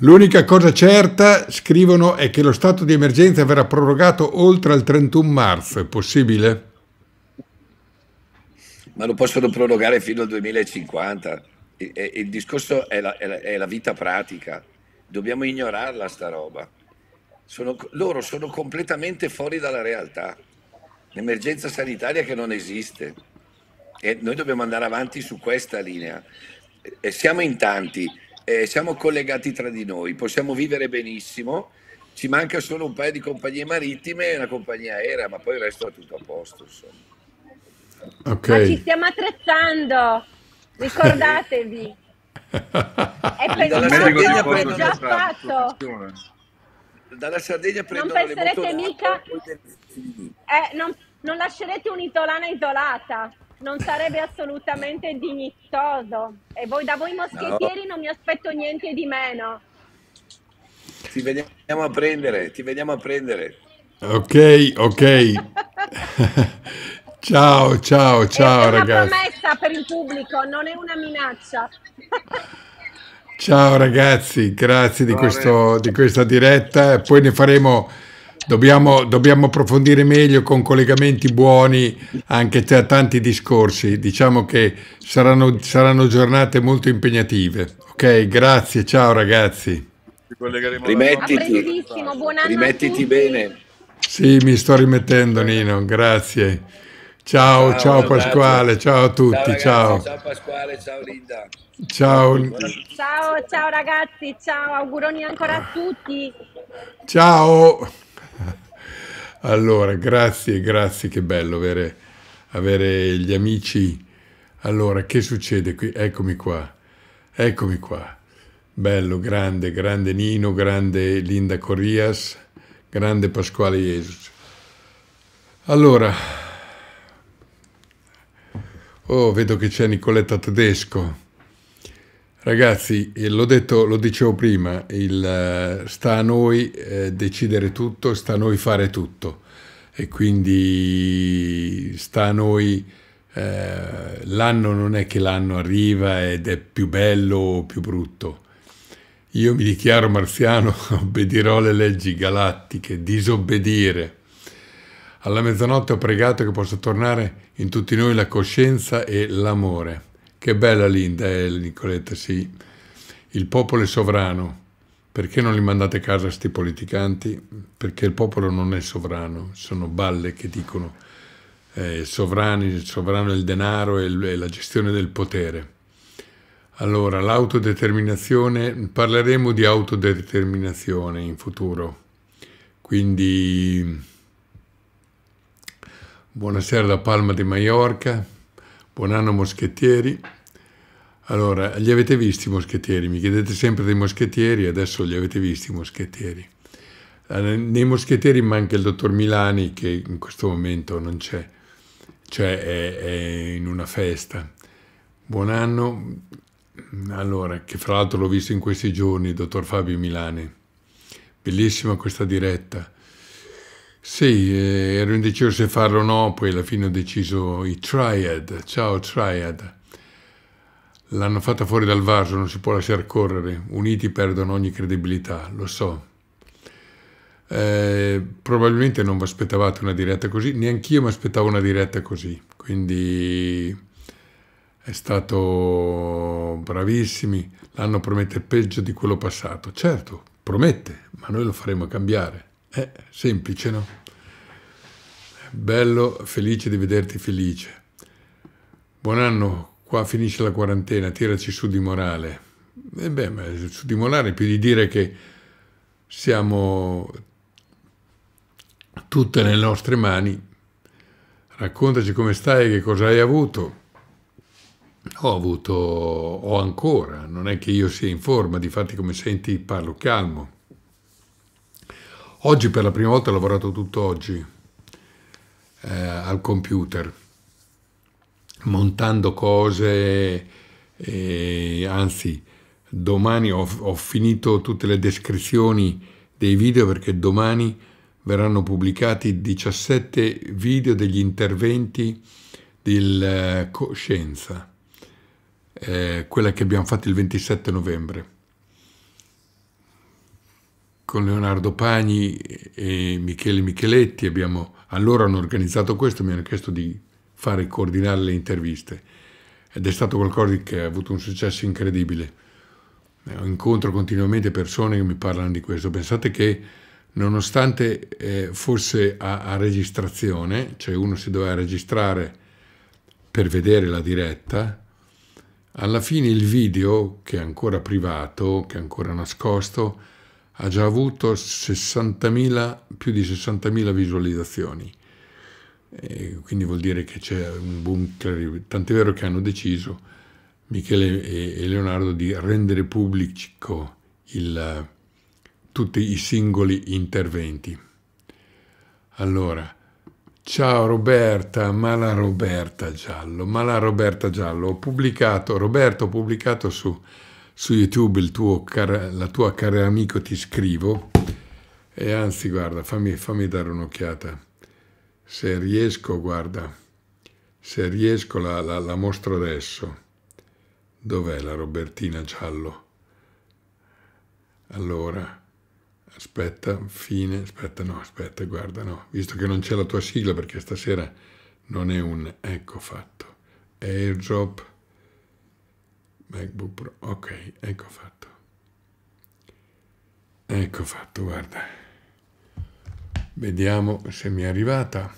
l'unica cosa certa, scrivono, è che lo stato di emergenza verrà prorogato oltre al 31 marzo. È possibile? Ma lo possono prorogare fino al 2050. Il, discorso è la, è, la, è la vita pratica. Dobbiamo ignorarla sta roba. Sono, loro sono completamente fuori dalla realtà l'emergenza sanitaria che non esiste e noi dobbiamo andare avanti su questa linea. E siamo in tanti, siamo collegati tra di noi, possiamo vivere benissimo, ci manca solo un paio di compagnie marittime e una compagnia aerea, ma poi il resto è tutto a posto. Insomma. Okay. Ma ci stiamo attrezzando, ricordatevi. è pensato, è già fatto. Dalla Sardegna prendono non penserete le mica... Eh, non non lascerete un'itolana isolata, non sarebbe assolutamente dignitoso. E voi da voi moschettieri no. non mi aspetto niente di meno. Ti vediamo a prendere, ti vediamo a prendere. Ok, ok. ciao, ciao, ciao è una ragazzi. È una promessa per il pubblico, non è una minaccia. ciao ragazzi, grazie di, questo, di questa diretta. Poi ne faremo Dobbiamo, dobbiamo, approfondire meglio con collegamenti buoni anche tra tanti discorsi. Diciamo che saranno, saranno giornate molto impegnative. Ok, grazie, ciao ragazzi. Rimettiti, rimettiti bene. Sì, mi sto rimettendo Nino, grazie. Ciao, ciao, ciao Pasquale, ciao a tutti, ciao, ragazzi, ciao. Ciao Pasquale, ciao Linda. Ciao. ciao, ciao ragazzi, ciao, auguroni ancora a tutti. Ciao. Allora, grazie, grazie, che bello avere, avere gli amici. Allora, che succede qui? Eccomi qua, eccomi qua. Bello, grande, grande Nino, grande Linda Corrias, grande Pasquale Jesus. Allora, oh, vedo che c'è Nicoletta Tedesco. Ragazzi, eh, l'ho detto, lo dicevo prima, il, eh, sta a noi eh, decidere tutto, sta a noi fare tutto e quindi sta a noi, eh, l'anno non è che l'anno arriva ed è più bello o più brutto. Io mi dichiaro marziano, obbedirò alle leggi galattiche, disobbedire. Alla mezzanotte ho pregato che possa tornare in tutti noi la coscienza e l'amore. Che bella Linda è eh, Nicoletta, sì. Il popolo è sovrano. Perché non li mandate a casa sti politicanti? Perché il popolo non è sovrano, sono balle che dicono eh, sovrani, il sovrano è il denaro e la gestione del potere. Allora, l'autodeterminazione, parleremo di autodeterminazione in futuro. Quindi, buonasera da Palma di Mallorca. Buon anno moschettieri. Allora, li avete visti i moschettieri? Mi chiedete sempre dei moschettieri, adesso li avete visti i moschettieri. Nei moschettieri manca il dottor Milani che in questo momento non c'è, cioè è, è in una festa. Buon anno, allora, che fra l'altro l'ho visto in questi giorni, dottor Fabio Milani. Bellissima questa diretta. Sì, eh, ero indeciso se farlo o no, poi alla fine ho deciso i Triad, ciao Triad. L'hanno fatta fuori dal vaso, non si può lasciare correre, uniti perdono ogni credibilità, lo so. Eh, probabilmente non vi aspettavate una diretta così, neanch'io mi aspettavo una diretta così, quindi è stato bravissimi, L'anno promette peggio di quello passato. Certo, promette, ma noi lo faremo cambiare. È eh, semplice, no? Bello, felice di vederti felice. Buon anno, qua finisce la quarantena, tiraci su di morale. E beh, ma su di morale più di dire che siamo tutte nelle nostre mani. Raccontaci come stai, che cosa hai avuto. Ho avuto, ho ancora, non è che io sia in forma, di fatti come senti parlo calmo Oggi per la prima volta ho lavorato tutto oggi eh, al computer, montando cose, eh, anzi domani ho, ho finito tutte le descrizioni dei video perché domani verranno pubblicati 17 video degli interventi del eh, Coscienza, eh, quella che abbiamo fatto il 27 novembre con Leonardo Pagni e Michele Micheletti abbiamo, allora hanno organizzato questo, mi hanno chiesto di fare coordinare le interviste ed è stato qualcosa che ha avuto un successo incredibile. Eh, incontro continuamente persone che mi parlano di questo. Pensate che nonostante eh, fosse a, a, registrazione, cioè uno si doveva registrare per vedere la diretta, alla fine il video, che è ancora privato, che è ancora nascosto, ha già avuto 60.000, più di 60.000 visualizzazioni. E quindi vuol dire che c'è un boom, tant'è vero che hanno deciso Michele e Leonardo di rendere pubblico il, tutti i singoli interventi. Allora, ciao Roberta, ma la Roberta Giallo, ma la Roberta Giallo, ho pubblicato, Roberto ho pubblicato su su YouTube tuo car- la tua cara amico ti scrivo e anzi guarda, fammi, fammi dare un'occhiata. Se riesco, guarda, se riesco la, la, la mostro adesso. Dov'è la Robertina Giallo? Allora, aspetta, fine, aspetta, no, aspetta, guarda, no, visto che non c'è la tua sigla perché stasera non è un ecco fatto. Airdrop. MacBook Pro. Ok, ecco fatto. Ecco fatto, guarda. Vediamo se mi è arrivata.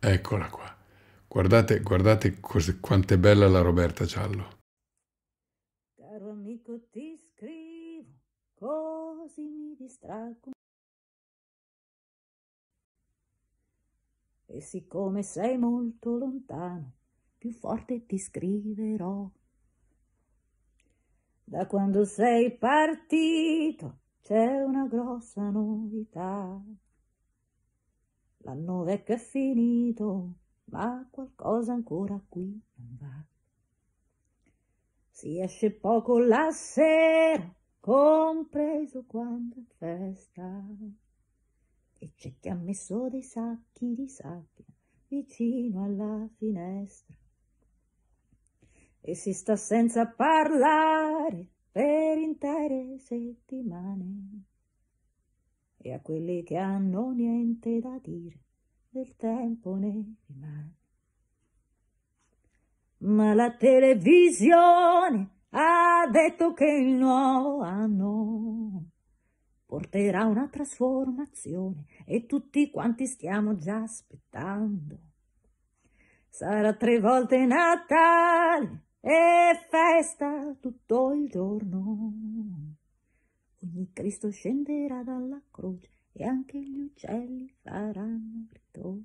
Eccola qua. Guardate, guardate quanto è bella la Roberta Giallo. Caro amico, ti scrivo, così mi distraggo. E siccome sei molto lontano, più forte ti scriverò. Da quando sei partito c'è una grossa novità. L'anno vecchio è finito, ma qualcosa ancora qui non va. Si esce poco la sera, compreso quando è festa. E c'è chi ha messo dei sacchi di sabbia vicino alla finestra e si sta senza parlare per intere settimane. E a quelli che hanno niente da dire, del tempo ne rimane. Ma la televisione ha detto che il nuovo anno porterà una trasformazione e tutti quanti stiamo già aspettando. Sarà tre volte Natale e festa tutto il giorno. Ogni Cristo scenderà dalla croce e anche gli uccelli faranno ritorno.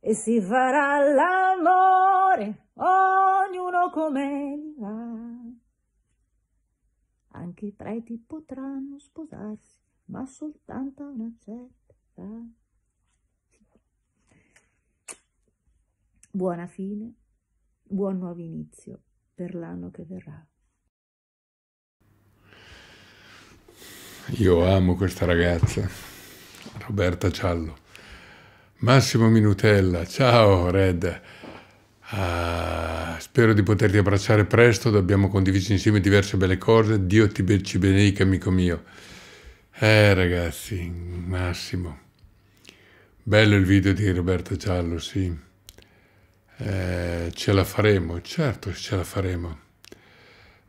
E si farà l'amore, ognuno come gli va. Anche i preti potranno sposarsi, ma soltanto a una certa età. Buona fine. Buon nuovo inizio per l'anno che verrà. Io amo questa ragazza, Roberta Ciallo. Massimo Minutella, ciao Red. Ah, spero di poterti abbracciare presto, abbiamo condiviso insieme diverse belle cose. Dio ti ci benedica, amico mio. Eh ragazzi, Massimo. Bello il video di Roberta Ciallo, sì eh, ce la faremo, certo che ce la faremo.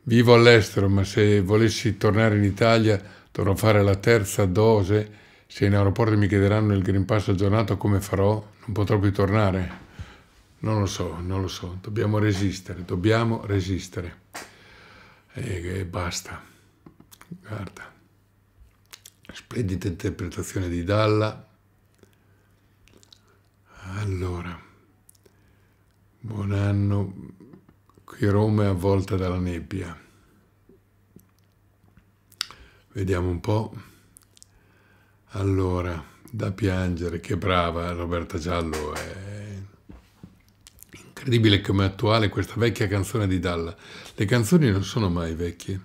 Vivo all'estero, ma se volessi tornare in Italia dovrò fare la terza dose. Se in aeroporto mi chiederanno il Green Pass aggiornato, come farò? Non potrò più tornare. Non lo so, non lo so. Dobbiamo resistere, dobbiamo resistere. E, e basta. Guarda. Splendida interpretazione di Dalla. Allora. Buon anno, qui Roma è avvolta dalla nebbia. Vediamo un po'. Allora, da piangere, che brava Roberta Giallo, è incredibile come attuale questa vecchia canzone di Dalla. Le canzoni non sono mai vecchie,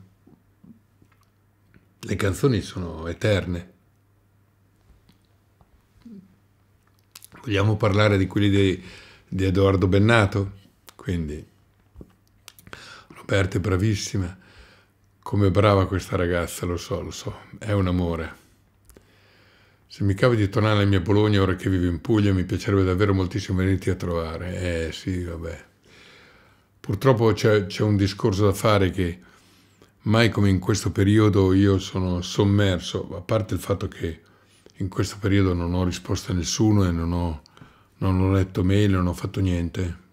le canzoni sono eterne. Vogliamo parlare di quelli dei di Edoardo Bennato, quindi Roberta è bravissima, come brava questa ragazza, lo so, lo so, è un amore. Se mi cavi di tornare alla mia Bologna ora che vivo in Puglia mi piacerebbe davvero moltissimo venirti a trovare. Eh sì, vabbè. Purtroppo c'è, un discorso da fare che mai come in questo periodo io sono sommerso, a parte il fatto che in questo periodo non ho risposto a nessuno e non ho non ho letto mail, non ho fatto niente.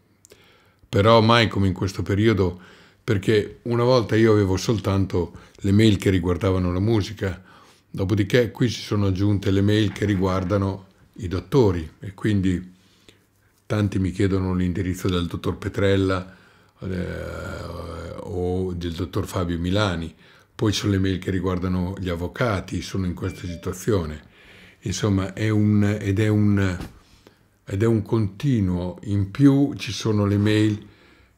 Però mai come in questo periodo, perché una volta io avevo soltanto le mail che riguardavano la musica, dopodiché qui si sono aggiunte le mail che riguardano i dottori e quindi tanti mi chiedono l'indirizzo del dottor Petrella eh, o del dottor Fabio Milani, poi sono le mail che riguardano gli avvocati, sono in questa situazione. Insomma, è un, ed è un, ed è un continuo. In più ci sono le mail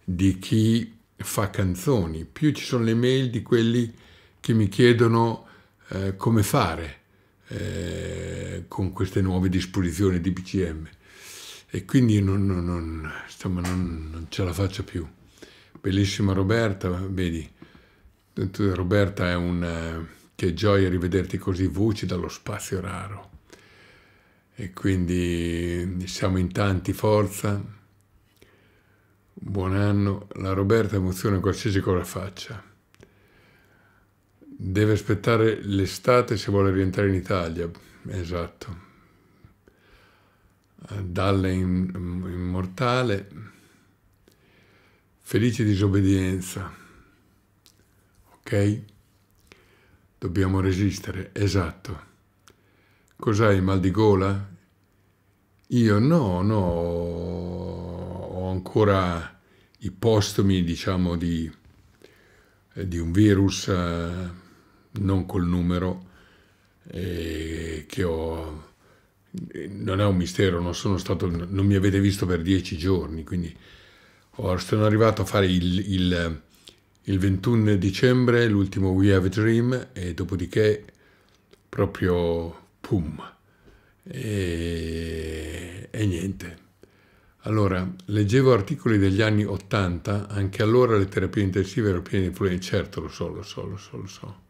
di chi fa canzoni, più ci sono le mail di quelli che mi chiedono eh, come fare eh, con queste nuove disposizioni di BCM. E quindi non, non, non, insomma, non ce la faccio più. Bellissima Roberta, vedi, Roberta è un... Eh, che gioia rivederti così, voci dallo spazio raro e quindi siamo in tanti, forza, buon anno, la Roberta emoziona qualsiasi cosa faccia. Deve aspettare l'estate se vuole rientrare in Italia, esatto. Dalle immortale, felice disobbedienza, ok? Dobbiamo resistere, esatto. Cos'hai, mal di gola? Io no, no, ho ancora i postumi, diciamo, di, eh, di un virus eh, non col numero eh, che ho... Eh, non è un mistero, non, stato, non mi avete visto per dieci giorni, quindi sono arrivato a fare il, il, il 21 dicembre l'ultimo We Have a Dream e dopodiché proprio Pum. E, e niente. Allora, leggevo articoli degli anni 80, anche allora le terapie intensive erano piene di influenza. Certo, lo so, lo so, lo so, lo so.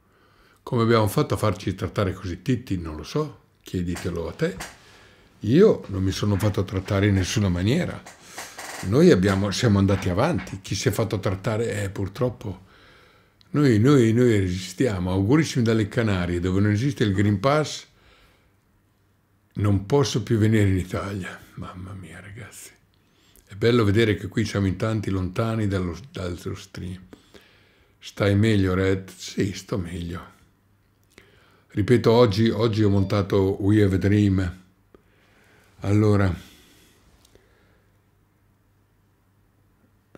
Come abbiamo fatto a farci trattare così titti, non lo so, chieditelo a te. Io non mi sono fatto trattare in nessuna maniera. Noi abbiamo, siamo andati avanti, chi si è fatto trattare eh, purtroppo. Noi, noi, noi resistiamo, augurissimi dalle Canarie, dove non esiste il Green Pass, non posso più venire in Italia. Mamma mia ragazzi, è bello vedere che qui siamo in tanti lontani dallo, dallo stream. Stai meglio Red? Sì, sto meglio. Ripeto, oggi, oggi ho montato We Have a Dream. Allora...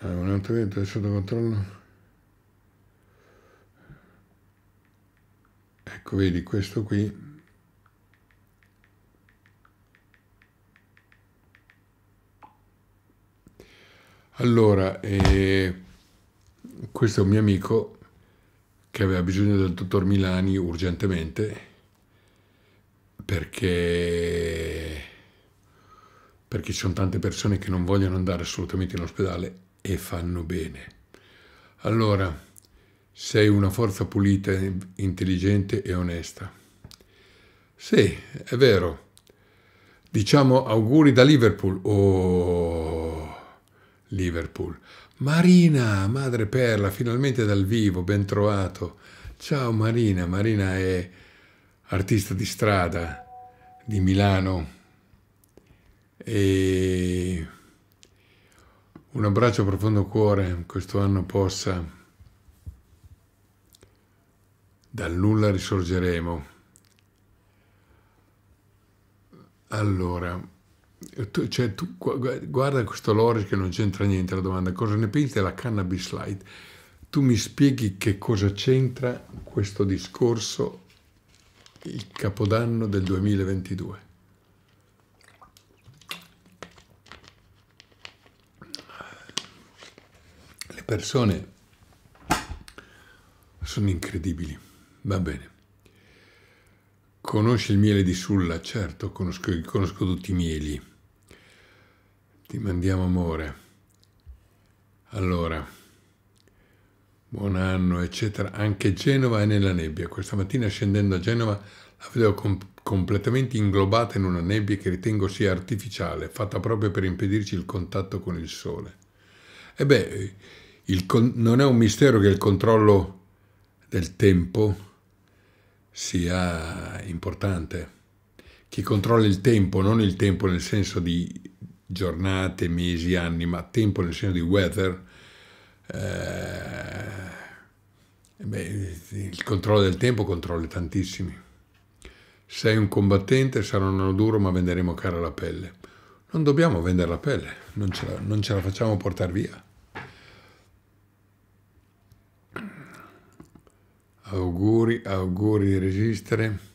Ah, un altro evento è sotto controllo. Ecco, vedi, questo qui Allora, eh, questo è un mio amico che aveva bisogno del dottor Milani urgentemente perché, perché ci sono tante persone che non vogliono andare assolutamente in ospedale e fanno bene. Allora, sei una forza pulita, intelligente e onesta. Sì, è vero. Diciamo auguri da Liverpool. Oh Liverpool. Marina, madre perla, finalmente dal vivo, ben trovato. Ciao Marina, Marina è artista di strada di Milano e un abbraccio a profondo cuore questo anno possa dal nulla risorgeremo allora tu, cioè, tu guarda questo Loris che non c'entra niente la domanda, cosa ne pensi della cannabis light? Tu mi spieghi che cosa c'entra questo discorso il capodanno del 2022? Le persone sono incredibili, va bene. Conosci il miele di Sulla? Certo, conosco, conosco tutti i mieli ti mandiamo amore. Allora, buon anno, eccetera. Anche Genova è nella nebbia. Questa mattina scendendo a Genova la vedevo com completamente inglobata in una nebbia che ritengo sia artificiale, fatta proprio per impedirci il contatto con il sole. E beh, non è un mistero che il controllo del tempo sia importante. Chi controlla il tempo, non il tempo nel senso di giornate, mesi, anni, ma tempo nel senso di weather, eh, beh, il controllo del tempo controlla tantissimi. Sei un combattente, sarà un anno duro, ma venderemo cara la pelle. Non dobbiamo vendere la pelle, non ce la, non ce la facciamo portare via. Auguri, auguri di resistere.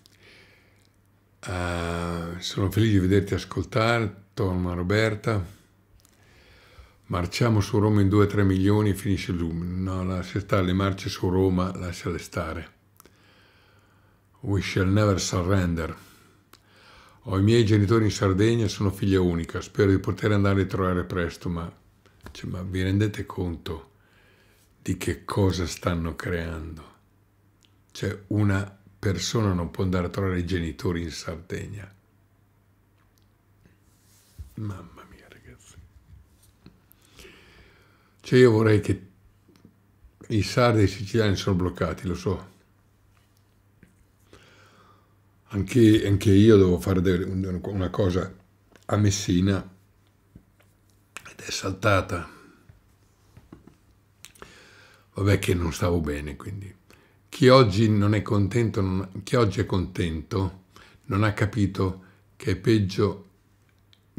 Uh, sono felice di vederti ascoltare, torna Roberta. Marciamo su Roma in 2-3 milioni e finisce giù. No, lascia stare le marce su Roma, lasciale stare. We shall never surrender. Ho i miei genitori in Sardegna, sono figlia unica. Spero di poter andare a trovare presto, ma, cioè, ma vi rendete conto di che cosa stanno creando? Cioè, una persona non può andare a trovare i genitori in Sardegna Mamma mia, ragazzi. Cioè io vorrei che i sardi e i siciliani sono bloccati, lo so. Anche, anche io devo fare una cosa a Messina ed è saltata. Vabbè che non stavo bene, quindi. Chi oggi, non è contento, non, chi oggi è contento non ha capito che è peggio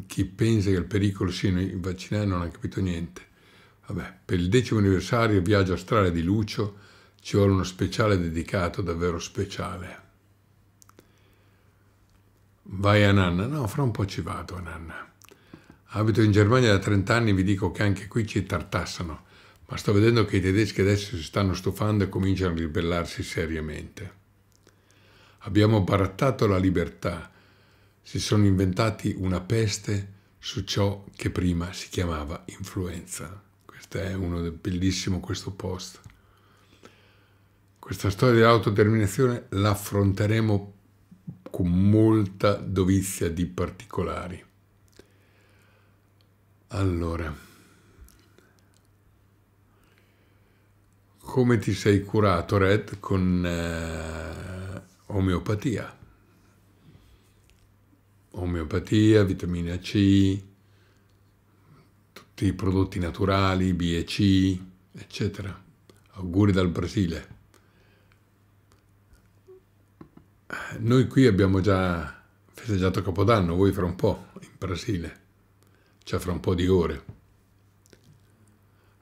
chi pensa che il pericolo siano i vaccinati non ha capito niente. Vabbè, per il decimo anniversario Viaggio Astrale di Lucio ci vuole uno speciale dedicato, davvero speciale. Vai a Nanna? No, fra un po' ci vado a Nanna. Abito in Germania da 30 anni e vi dico che anche qui ci tartassano, ma sto vedendo che i tedeschi adesso si stanno stufando e cominciano a ribellarsi seriamente. Abbiamo barattato la libertà, si sono inventati una peste su ciò che prima si chiamava influenza. Questo è uno del, bellissimo questo post. Questa storia dell'autodeterminazione l'affronteremo con molta dovizia di particolari. Allora, come ti sei curato, Red, con eh, omeopatia? omeopatia, vitamina C, tutti i prodotti naturali, B e C, eccetera. Auguri dal Brasile. Noi qui abbiamo già festeggiato Capodanno, voi fra un po' in Brasile, cioè fra un po' di ore.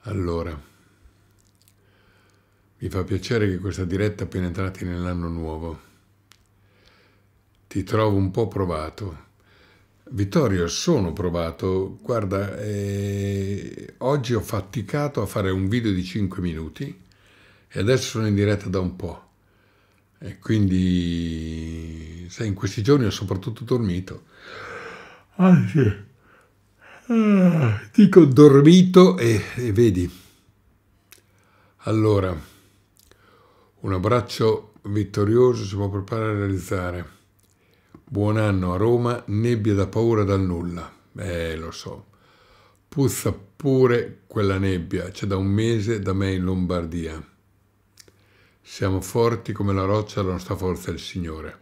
Allora, mi fa piacere che questa diretta appena entrati nell'anno nuovo ti trovo un po' provato. Vittorio, sono provato. Guarda, eh, oggi ho faticato a fare un video di 5 minuti e adesso sono in diretta da un po'. E quindi, sai, in questi giorni ho soprattutto dormito. Ah, ah dico dormito e, e vedi. Allora, un abbraccio vittorioso, si può preparare a realizzare. Buon anno a Roma, nebbia da paura dal nulla. Eh, lo so. Puzza pure quella nebbia, c'è da un mese da me in Lombardia. Siamo forti come la roccia, la nostra forza è il Signore.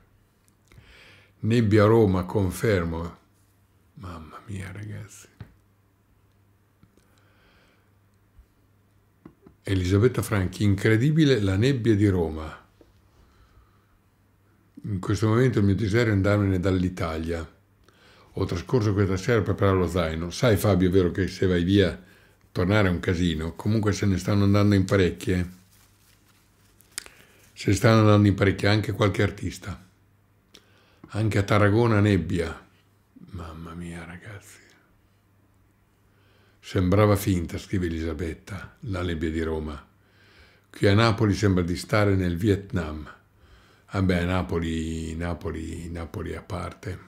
Nebbia a Roma, confermo. Mamma mia, ragazzi. Elisabetta Franchi, incredibile la nebbia di Roma. In questo momento il mio desiderio è andarmene dall'Italia. Ho trascorso questa sera a preparare lo zaino. Sai Fabio, è vero che se vai via tornare è un casino. Comunque se ne stanno andando in parecchie. Se ne stanno andando in parecchie anche qualche artista. Anche a Tarragona nebbia. Mamma mia ragazzi. Sembrava finta, scrive Elisabetta, la nebbia di Roma. Qui a Napoli sembra di stare nel Vietnam. Vabbè, Napoli, Napoli, Napoli a parte.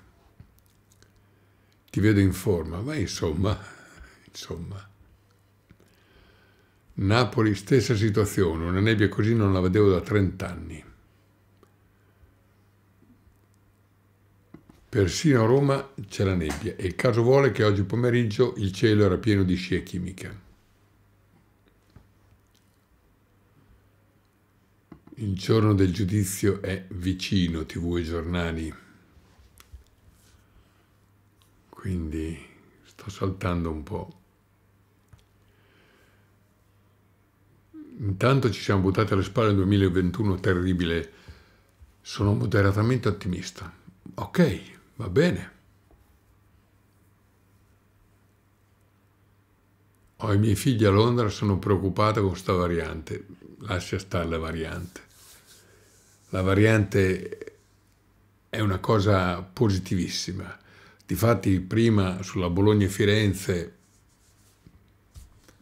Ti vedo in forma, ma insomma, insomma. Napoli, stessa situazione, una nebbia così non la vedevo da 30 anni. Persino a Roma c'è la nebbia e il caso vuole che oggi pomeriggio il cielo era pieno di scie chimiche. Il giorno del giudizio è vicino, tv e giornali. Quindi sto saltando un po'. Intanto ci siamo buttati alle spalle il 2021 terribile. Sono moderatamente ottimista. Ok, va bene. Ho i miei figli a Londra, sono preoccupato con questa variante. Lascia stare la variante la variante è una cosa positivissima. Difatti prima sulla Bologna-Firenze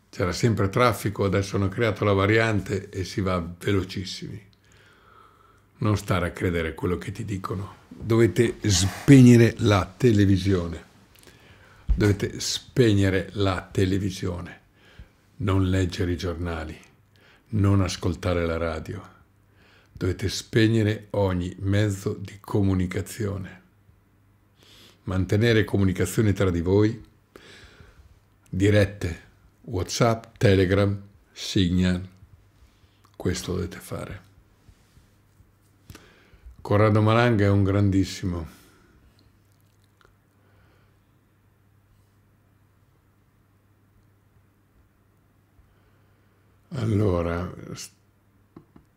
c'era sempre traffico, adesso hanno creato la variante e si va velocissimi. Non stare a credere a quello che ti dicono. Dovete spegnere la televisione. Dovete spegnere la televisione. Non leggere i giornali. Non ascoltare la radio dovete spegnere ogni mezzo di comunicazione. Mantenere comunicazioni tra di voi, dirette, WhatsApp, Telegram, Signal, questo dovete fare. Corrado Malanga è un grandissimo. Allora,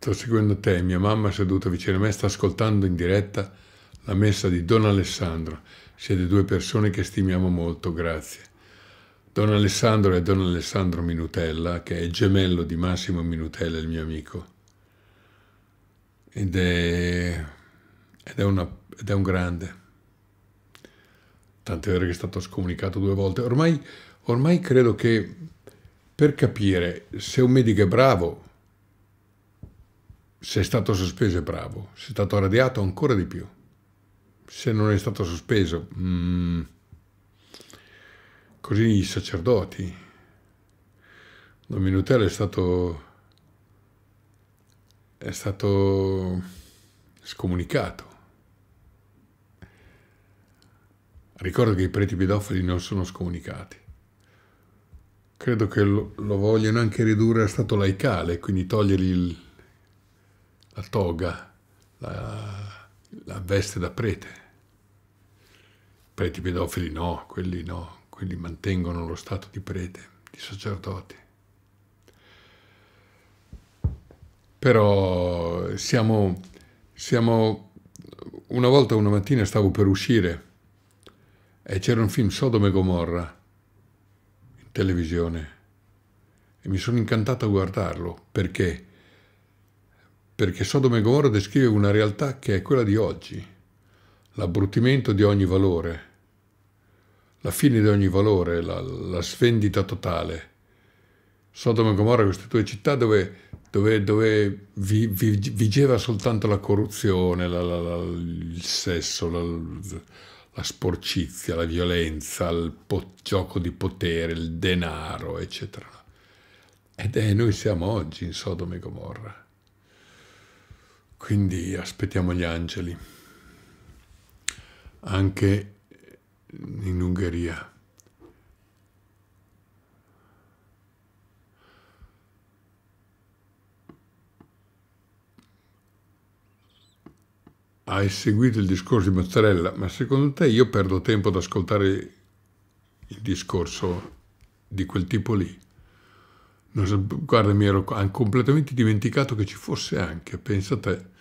Sto seguendo te, mia mamma seduta vicino a me sta ascoltando in diretta la messa di Don Alessandro. Siete due persone che stimiamo molto, grazie. Don Alessandro è Don Alessandro Minutella, che è gemello di Massimo Minutella, il mio amico. Ed è, ed è, una, ed è un grande. Tant'è vero che è stato scomunicato due volte. Ormai, ormai credo che per capire se un medico è bravo, se è stato sospeso è bravo, se è stato radiato ancora di più. Se non è stato sospeso, mm, così i sacerdoti. Don Minutello è stato, è stato scomunicato. Ricordo che i preti pedofili non sono scomunicati. Credo che lo, lo vogliono anche ridurre a stato laicale, quindi togliergli il, la toga, la, la veste da prete. Preti pedofili no, quelli no, quelli mantengono lo stato di prete, di sacerdoti. Però siamo, siamo una volta una mattina stavo per uscire e c'era un film Sodome e Gomorra in televisione e mi sono incantato a guardarlo perché perché Sodome e Gomorra descrive una realtà che è quella di oggi, l'abbruttimento di ogni valore, la fine di ogni valore, la, la svendita totale. Sodome e Gomorra, queste due città dove, dove, dove vi, vi, vigeva soltanto la corruzione, la, la, il sesso, la, sporcizia, la violenza, il po- gioco di potere, il denaro, eccetera. Ed è noi siamo oggi in Sodome e Gomorra. Quindi aspettiamo gli angeli, anche in Ungheria. Hai seguito il discorso di Mozzarella, ma secondo te io perdo tempo ad ascoltare il discorso di quel tipo lì? guarda, mi ero completamente dimenticato che ci fosse anche, pensa te.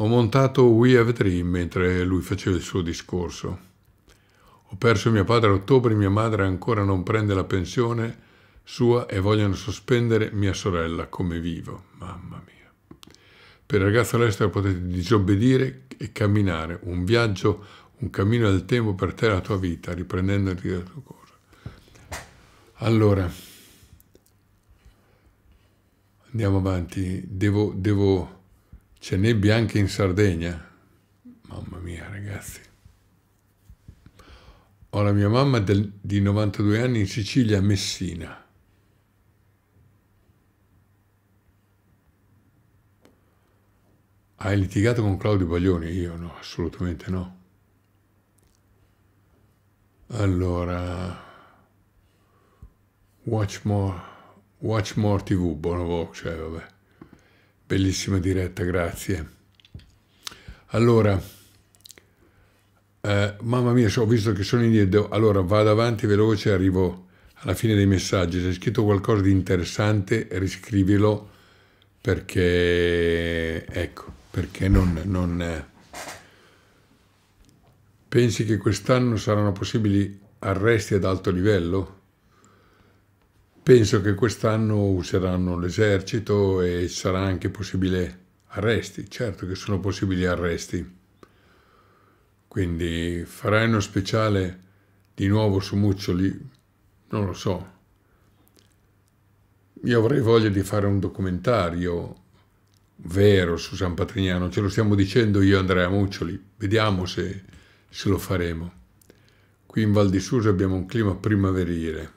Ho montato We Have a Dream mentre lui faceva il suo discorso. Ho perso mio padre a ottobre, mia madre ancora non prende la pensione sua e vogliono sospendere mia sorella come vivo. Mamma mia. Per ragazzo all'estero potete disobbedire e camminare, un viaggio, un cammino del tempo per te e la tua vita, riprendendoti da tua cosa. Allora, Andiamo avanti, devo, devo... c'è nebbia anche in Sardegna. Mamma mia ragazzi. Ho la mia mamma del, di 92 anni in Sicilia, Messina. Hai litigato con Claudio Baglioni? Io no, assolutamente no. Allora, Watch More. Watch More TV, buono Vox, cioè vabbè. Bellissima diretta, grazie. Allora, eh, mamma mia, ho visto che sono indietro. Allora, vado avanti veloce, arrivo alla fine dei messaggi. Se hai scritto qualcosa di interessante, riscrivilo perché, ecco, perché non... non Pensi che quest'anno saranno possibili arresti ad alto livello? Penso che quest'anno useranno l'esercito e sarà anche possibile arresti, certo che sono possibili arresti. Quindi farai uno speciale di nuovo su Muccioli? Non lo so. Io avrei voglia di fare un documentario vero su San Patrignano, ce lo stiamo dicendo io e Andrea Muccioli, vediamo se, se lo faremo. Qui in Val di Susa abbiamo un clima primaverile.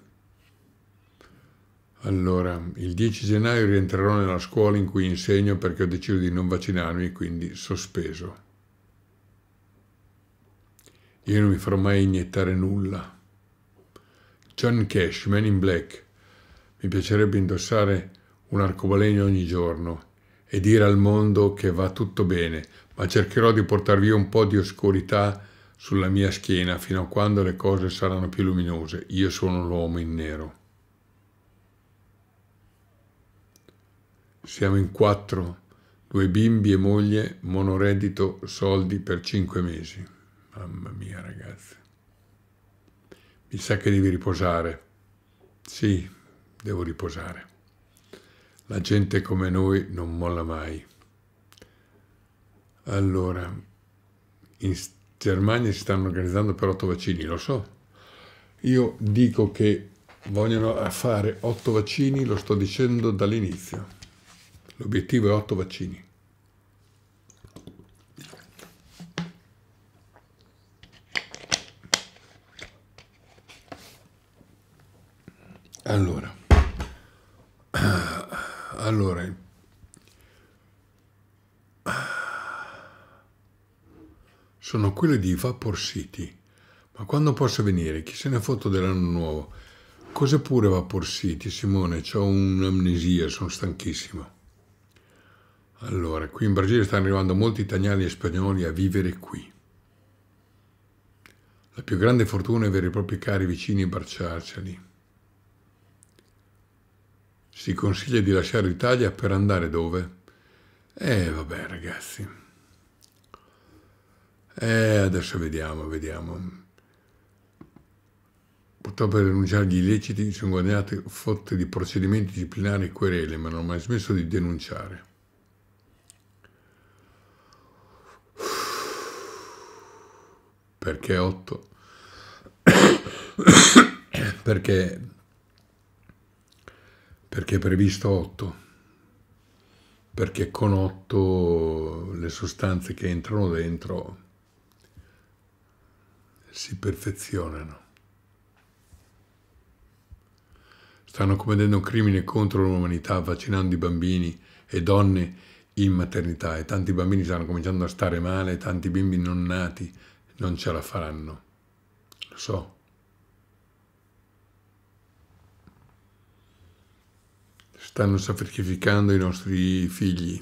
Allora, il 10 gennaio rientrerò nella scuola in cui insegno perché ho deciso di non vaccinarmi, quindi sospeso. Io non mi farò mai iniettare nulla. John Cash, Man in Black. Mi piacerebbe indossare un arcobaleno ogni giorno e dire al mondo che va tutto bene, ma cercherò di portar via un po' di oscurità sulla mia schiena fino a quando le cose saranno più luminose. Io sono l'uomo in nero. Siamo in quattro, due bimbi e moglie, monoreddito, soldi per cinque mesi. Mamma mia ragazzi. Mi sa che devi riposare. Sì, devo riposare. La gente come noi non molla mai. Allora, in Germania si stanno organizzando per otto vaccini, lo so. Io dico che vogliono eh, fare otto vaccini, lo sto dicendo dall'inizio. L'obiettivo è 8 vaccini. Allora, allora, sono quelle di Vapor City, ma quando posso venire? Chi se ne ha foto dell'anno nuovo? Cos'è pure Vapor City, Simone? Ho un'amnesia, sono stanchissimo. Allora, qui in Brasile stanno arrivando molti italiani e spagnoli a vivere qui. La più grande fortuna è avere i propri cari vicini e baciarceli. Si consiglia di lasciare l'Italia per andare dove? Eh, vabbè, ragazzi. Eh, adesso vediamo, vediamo. Purtroppo per denunciare gli illeciti sono guadagnati fotte di procedimenti disciplinari e querele, ma non ho mai smesso di denunciare. Perché 8? perché, perché è previsto 8? Perché con 8 le sostanze che entrano dentro si perfezionano. Stanno commettendo un crimine contro l'umanità vaccinando i bambini e donne in maternità e tanti bambini stanno cominciando a stare male, tanti bimbi non nati non ce la faranno, lo so. Stanno sacrificando i nostri figli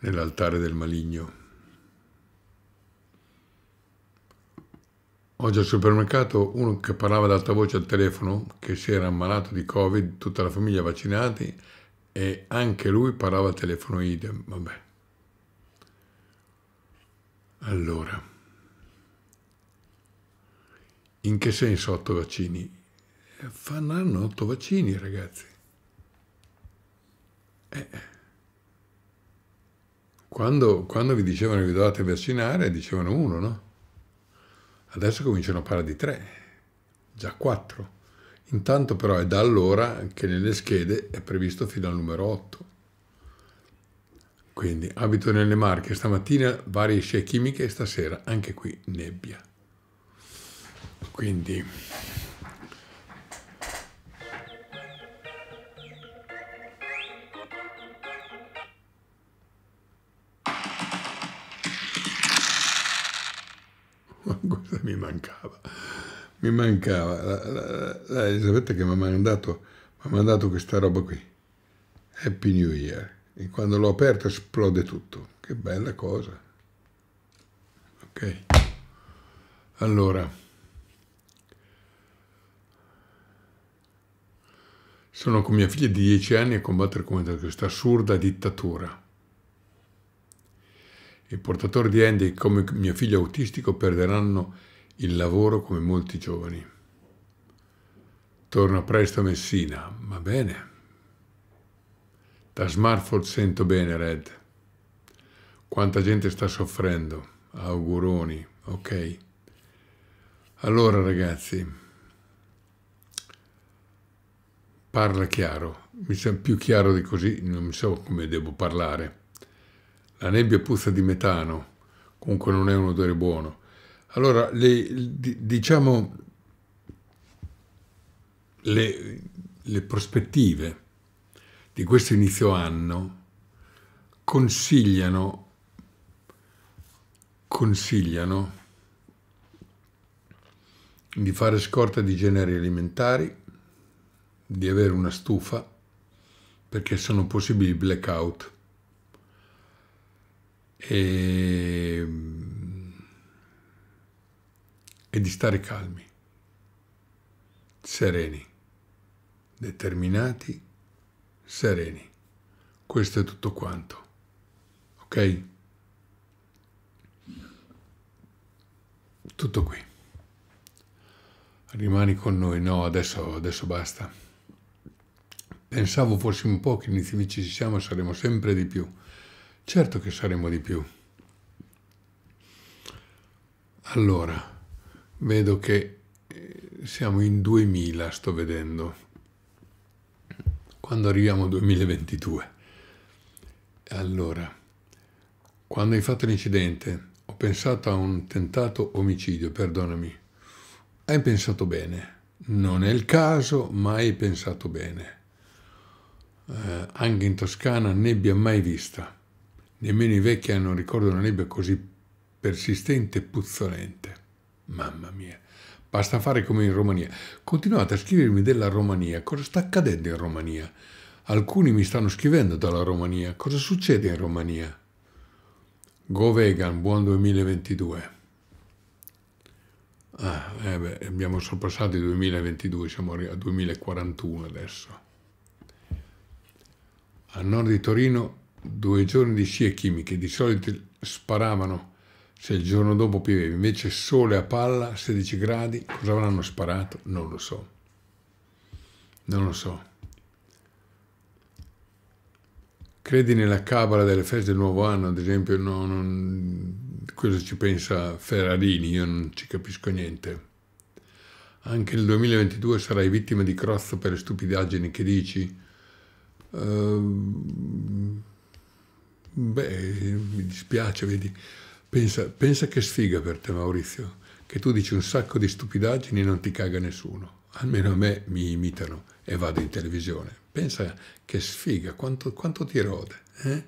nell'altare del maligno. Oggi al supermercato uno che parlava ad alta voce al telefono, che si era ammalato di Covid, tutta la famiglia vaccinati e anche lui parlava al telefono idem, vabbè. Allora, in che senso otto vaccini? Fanno otto vaccini, ragazzi. Eh. Quando, quando, vi dicevano che vi dovete vaccinare, dicevano uno, no? Adesso cominciano a parlare di tre, già quattro. Intanto però è da allora che nelle schede è previsto fino al numero otto. Quindi abito nelle Marche, stamattina varie scie chimiche e stasera anche qui nebbia. Quindi questa mi mancava. Mi mancava la, la, la Elisabetta che mi ha mandato, mandato questa roba qui. Happy New Year e quando l'ho aperto esplode tutto. Che bella cosa. Ok. Allora, sono con mia figlia di 10 anni a combattere contro questa assurda dittatura. I portatori di handicap come mio figlio autistico perderanno il lavoro come molti giovani. Torna presto a Messina, va bene. Da smartphone sento bene, Red. Quanta gente sta soffrendo. Auguroni, ok. Allora, ragazzi, parla chiaro. Mi sembra più chiaro di così, non so come devo parlare. La nebbia puzza di metano, comunque non è un odore buono. Allora, le, diciamo, le, le prospettive di questo inizio anno consigliano, consigliano di fare scorta di generi alimentari, di avere una stufa, perché sono possibili blackout. E, e di stare calmi, sereni, determinati sereni. Questo è tutto quanto. Ok? Tutto qui. Rimani con noi. No, adesso, adesso basta. Pensavo fossi un po' che amici ci siamo, e saremo sempre di più. Certo che saremo di più. Allora, vedo che eh, siamo in 2000, sto vedendo quando arriviamo al 2022. Allora, quando hai fatto l'incidente, ho pensato a un tentato omicidio, perdonami. Hai pensato bene. Non è il caso, ma hai pensato bene. Eh, anche in Toscana nebbia mai vista. Nemmeno i vecchi hanno ricordo una nebbia così persistente e puzzolente. Mamma mia. Basta fare come in Romania. Continuate a scrivermi della Romania, cosa sta accadendo in Romania. Alcuni mi stanno scrivendo dalla Romania, cosa succede in Romania. Go vegan, buon 2022. Ah, eh beh, abbiamo sorpassato il 2022, siamo a 2041 adesso. A nord di Torino, due giorni di scie chimiche, di solito sparavano se il giorno dopo pioveva invece sole a palla, 16 gradi, cosa avranno sparato? Non lo so. Non lo so. Credi nella cabala delle feste del nuovo anno, ad esempio? No, non, questo ci pensa Ferrarini, io non ci capisco niente. Anche nel 2022 sarai vittima di crozzo per le stupidaggini che dici? Uh, beh, mi dispiace, vedi. Pensa, pensa che sfiga per te Maurizio, che tu dici un sacco di stupidaggini e non ti caga nessuno. Almeno a me mi imitano e vado in televisione. Pensa che sfiga, quanto, quanto ti rode. Eh?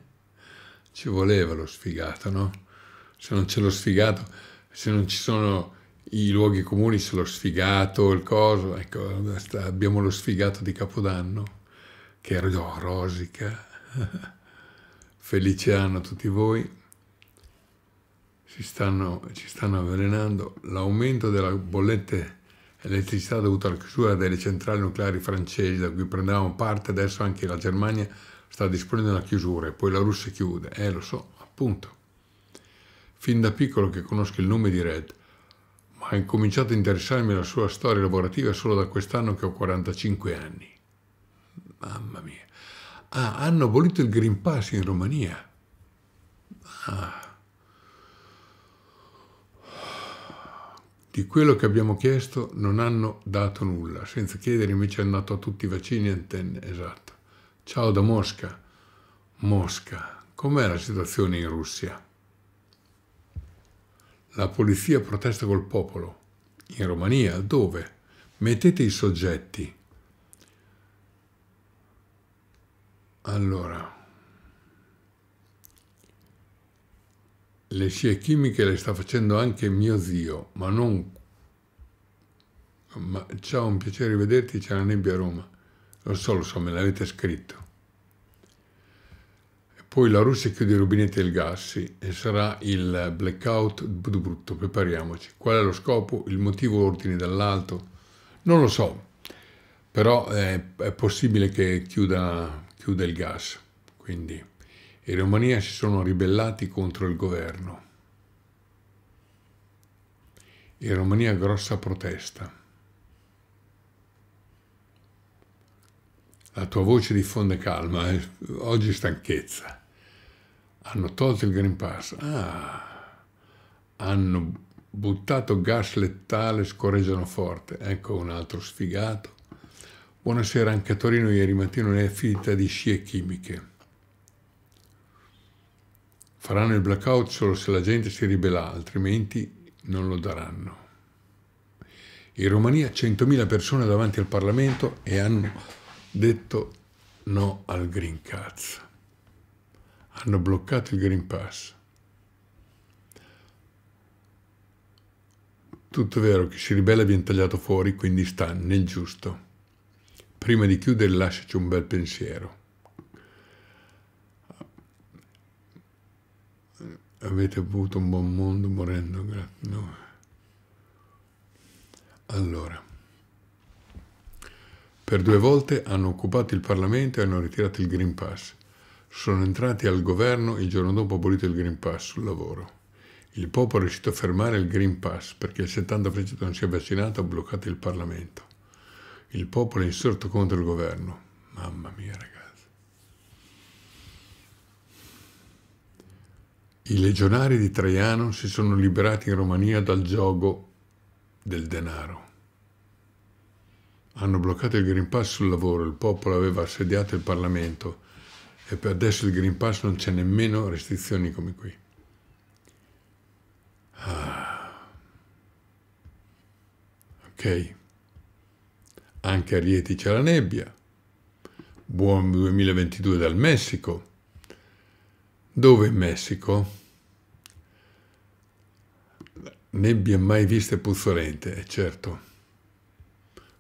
Ci voleva lo sfigato, no? Se non c'è lo sfigato, se non ci sono i luoghi comuni, se lo sfigato, il coso, ecco, abbiamo lo sfigato di Capodanno, che era oh, Rosica. Felice anno a tutti voi si stanno, ci stanno avvelenando, l'aumento della bolletta elettricità dovuto alla chiusura delle centrali nucleari francesi da cui prendevamo parte, adesso anche la Germania sta disponendo la chiusura e poi la Russia chiude, eh lo so, appunto. Fin da piccolo che conosco il nome di Red, ma ho incominciato a interessarmi alla sua storia lavorativa solo da quest'anno che ho 45 anni. Mamma mia. Ah, hanno abolito il Green Pass in Romania. Ah Di quello che abbiamo chiesto non hanno dato nulla, senza chiedere invece hanno dato a tutti i vaccini antenne, esatto. Ciao da Mosca. Mosca, com'è la situazione in Russia? La polizia protesta col popolo. In Romania, dove? Mettete i soggetti. Allora... le scie chimiche le sta facendo anche mio zio, ma non... Ma ciao, un piacere vederti, c'è la nebbia a Roma. Lo so, lo so, me l'avete scritto. E poi la Russia chiude i rubinetti del gas, sì, e sarà il blackout brutto, prepariamoci. Qual è lo scopo? Il motivo ordini dall'alto? Non lo so, però è, è possibile che chiuda, chiuda il gas, quindi e Romania si sono ribellati contro il governo. In Romania grossa protesta. La tua voce diffonde calma, eh? oggi stanchezza. Hanno tolto il Green Pass. Ah, hanno buttato gas letale, scorreggiano forte. Ecco un altro sfigato. Buonasera, anche a Torino ieri mattina mattino è finita di scie chimiche. Faranno il blackout solo se la gente si ribellerà, altrimenti non lo daranno. In Romania 100.000 persone davanti al Parlamento e hanno detto no al Green Card. Hanno bloccato il Green Pass. Tutto vero che si ribella viene tagliato fuori, quindi sta nel giusto. Prima di chiudere lasciaci un bel pensiero. avete avuto un buon mondo morendo grazie a Allora, per due volte hanno occupato il Parlamento e hanno ritirato il Green Pass. Sono entrati al governo il giorno dopo abolito il Green Pass sul lavoro. Il popolo è riuscito a fermare il Green Pass perché il 70% non si è vaccinato ha bloccato il Parlamento. Il popolo è insorto contro il governo. Mamma mia, ragazzi. I legionari di Traiano si sono liberati in Romania dal gioco del denaro. Hanno bloccato il Green Pass sul lavoro, il popolo aveva assediato il Parlamento e per adesso il Green Pass non c'è nemmeno restrizioni come qui. Ah. Ok. Anche a Rieti c'è la nebbia. Buon 2022 dal Messico. Dove in Messico? Nebbie mai viste puzzolente, è certo.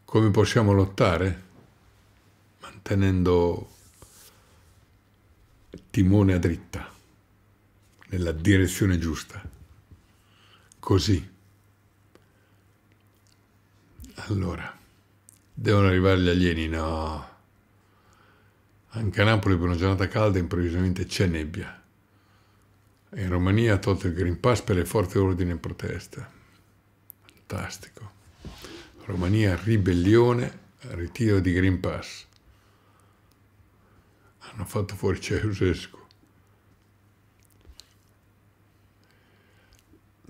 Come possiamo lottare? Mantenendo timone a dritta, nella direzione giusta. Così. Allora, devono arrivare gli alieni? No. Anche a Napoli per una giornata calda improvvisamente c'è nebbia. In Romania ha tolto il Green Pass per le forze ordine e protesta. Fantastico. Romania, ribellione, ritiro di Green Pass. Hanno fatto fuori Ceausescu.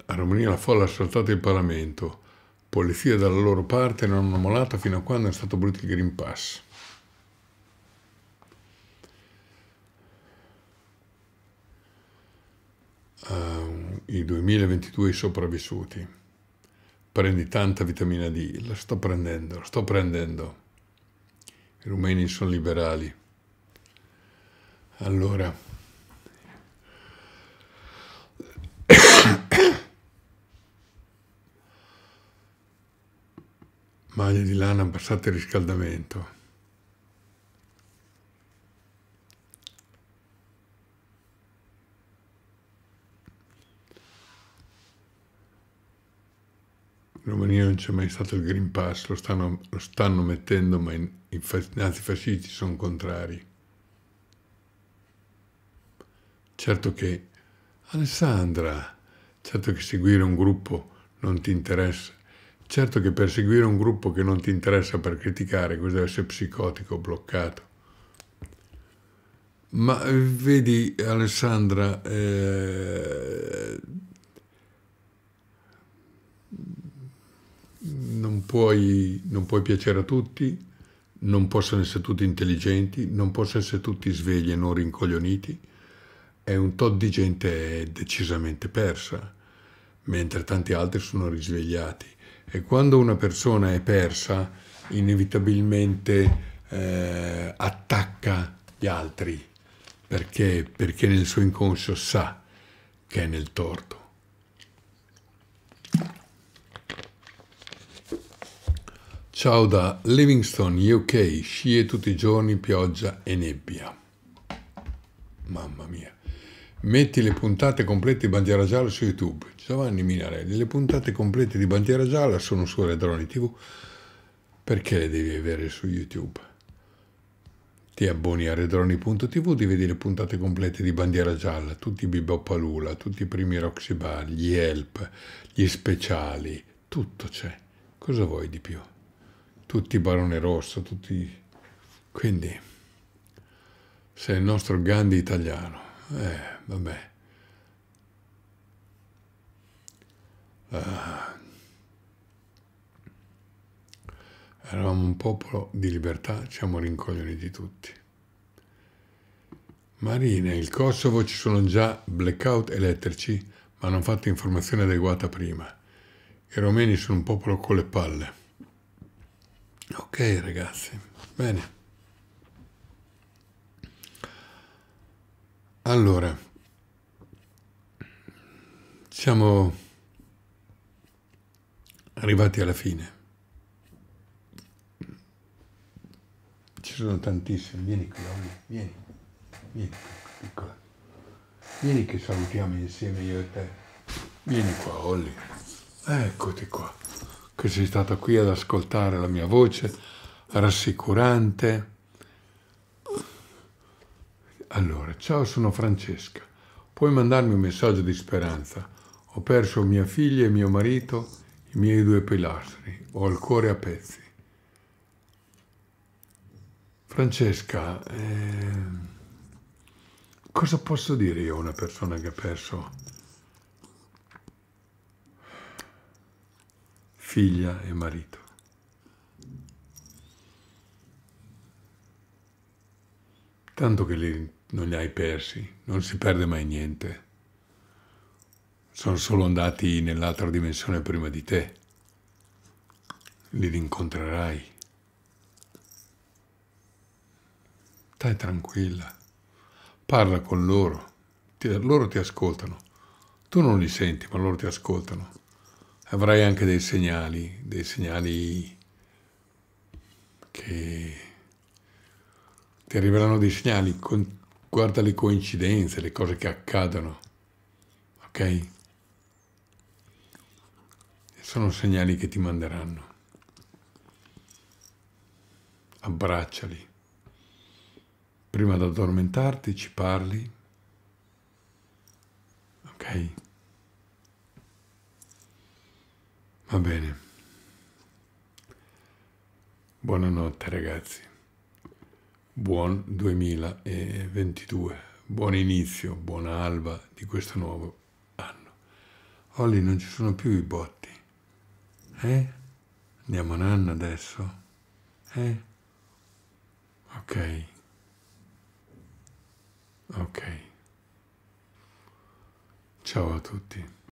A Romania la folla ha assaltato il Parlamento. Polizia dalla loro parte non hanno molato fino a quando è stato abolito il Green Pass. uh, i 2022 sopravvissuti. Prendi tanta vitamina D, la sto prendendo, la sto prendendo. I rumeni sono liberali. Allora, maglie di lana passate il riscaldamento. in Romania non c'è mai stato il Green Pass, lo stanno, lo stanno mettendo, ma i nazifascisti sono contrari. Certo che, Alessandra, certo che seguire un gruppo non ti interessa. Certo che per seguire un gruppo che non ti interessa per criticare, questo deve essere psicotico, bloccato. Ma eh, vedi Alessandra, eh, non puoi, non puoi piacere a tutti, non possono essere tutti intelligenti, non possono essere tutti svegli e non rincoglioniti, È un tot di gente decisamente persa, mentre tanti altri sono risvegliati. E quando una persona è persa, inevitabilmente eh, attacca gli altri, perché? perché nel suo inconscio sa che è nel torto. Ciao da Livingston, UK, scie tutti i giorni, pioggia e nebbia. Mamma mia. Metti le puntate complete di Bandiera Gialla su YouTube. Giovanni Minarelli, le puntate complete di Bandiera Gialla sono su Redroni TV. Perché le devi avere su YouTube? Ti abboni a redroni.tv, ti vedi le puntate complete di Bandiera Gialla, tutti i Biboppalula, tutti i primi Roxy Bar, gli Help, gli speciali, tutto c'è. Cosa vuoi di più? tutti Barone Rosso, tutti... Quindi, sei il nostro Gandhi italiano. Eh, vabbè. Ah. Eravamo un popolo di libertà, siamo rincoglioniti tutti. Marine, il Kosovo ci sono già blackout elettrici, ma hanno fatto informazione adeguata prima. I romeni sono un popolo con le palle. Ok ragazzi, bene. Allora, siamo arrivati alla fine. Ci sono tantissimi, vieni qui, vieni, vieni, piccola. Vieni che salutiamo insieme io e te. Vieni qua, Olli. Eccoti qua che sei stata qui ad ascoltare la mia voce, rassicurante. Allora, ciao, sono Francesca. Puoi mandarmi un messaggio di speranza. Ho perso mia figlia e mio marito, i miei due pilastri. Ho il cuore a pezzi. Francesca, eh, cosa posso dire io a una persona che ha perso figlia e marito. Tanto che li, non li hai persi, non si perde mai niente. Sono solo andati nell'altra dimensione prima di te. Li rincontrerai. Stai tranquilla, parla con loro, ti, loro ti ascoltano. Tu non li senti, ma loro ti ascoltano avrai anche dei segnali, dei segnali che ti arriveranno dei segnali, con, guarda le coincidenze, le cose che accadono, ok? Sono segnali che ti manderanno. Abbracciali. Prima di addormentarti ci parli, ok? Va bene. Buonanotte ragazzi. Buon 2022. Buon inizio, buona alba di questo nuovo anno. Olli, non ci sono più i botti. Eh? Andiamo a nanna adesso? Eh? Ok. Ok. Ciao a tutti.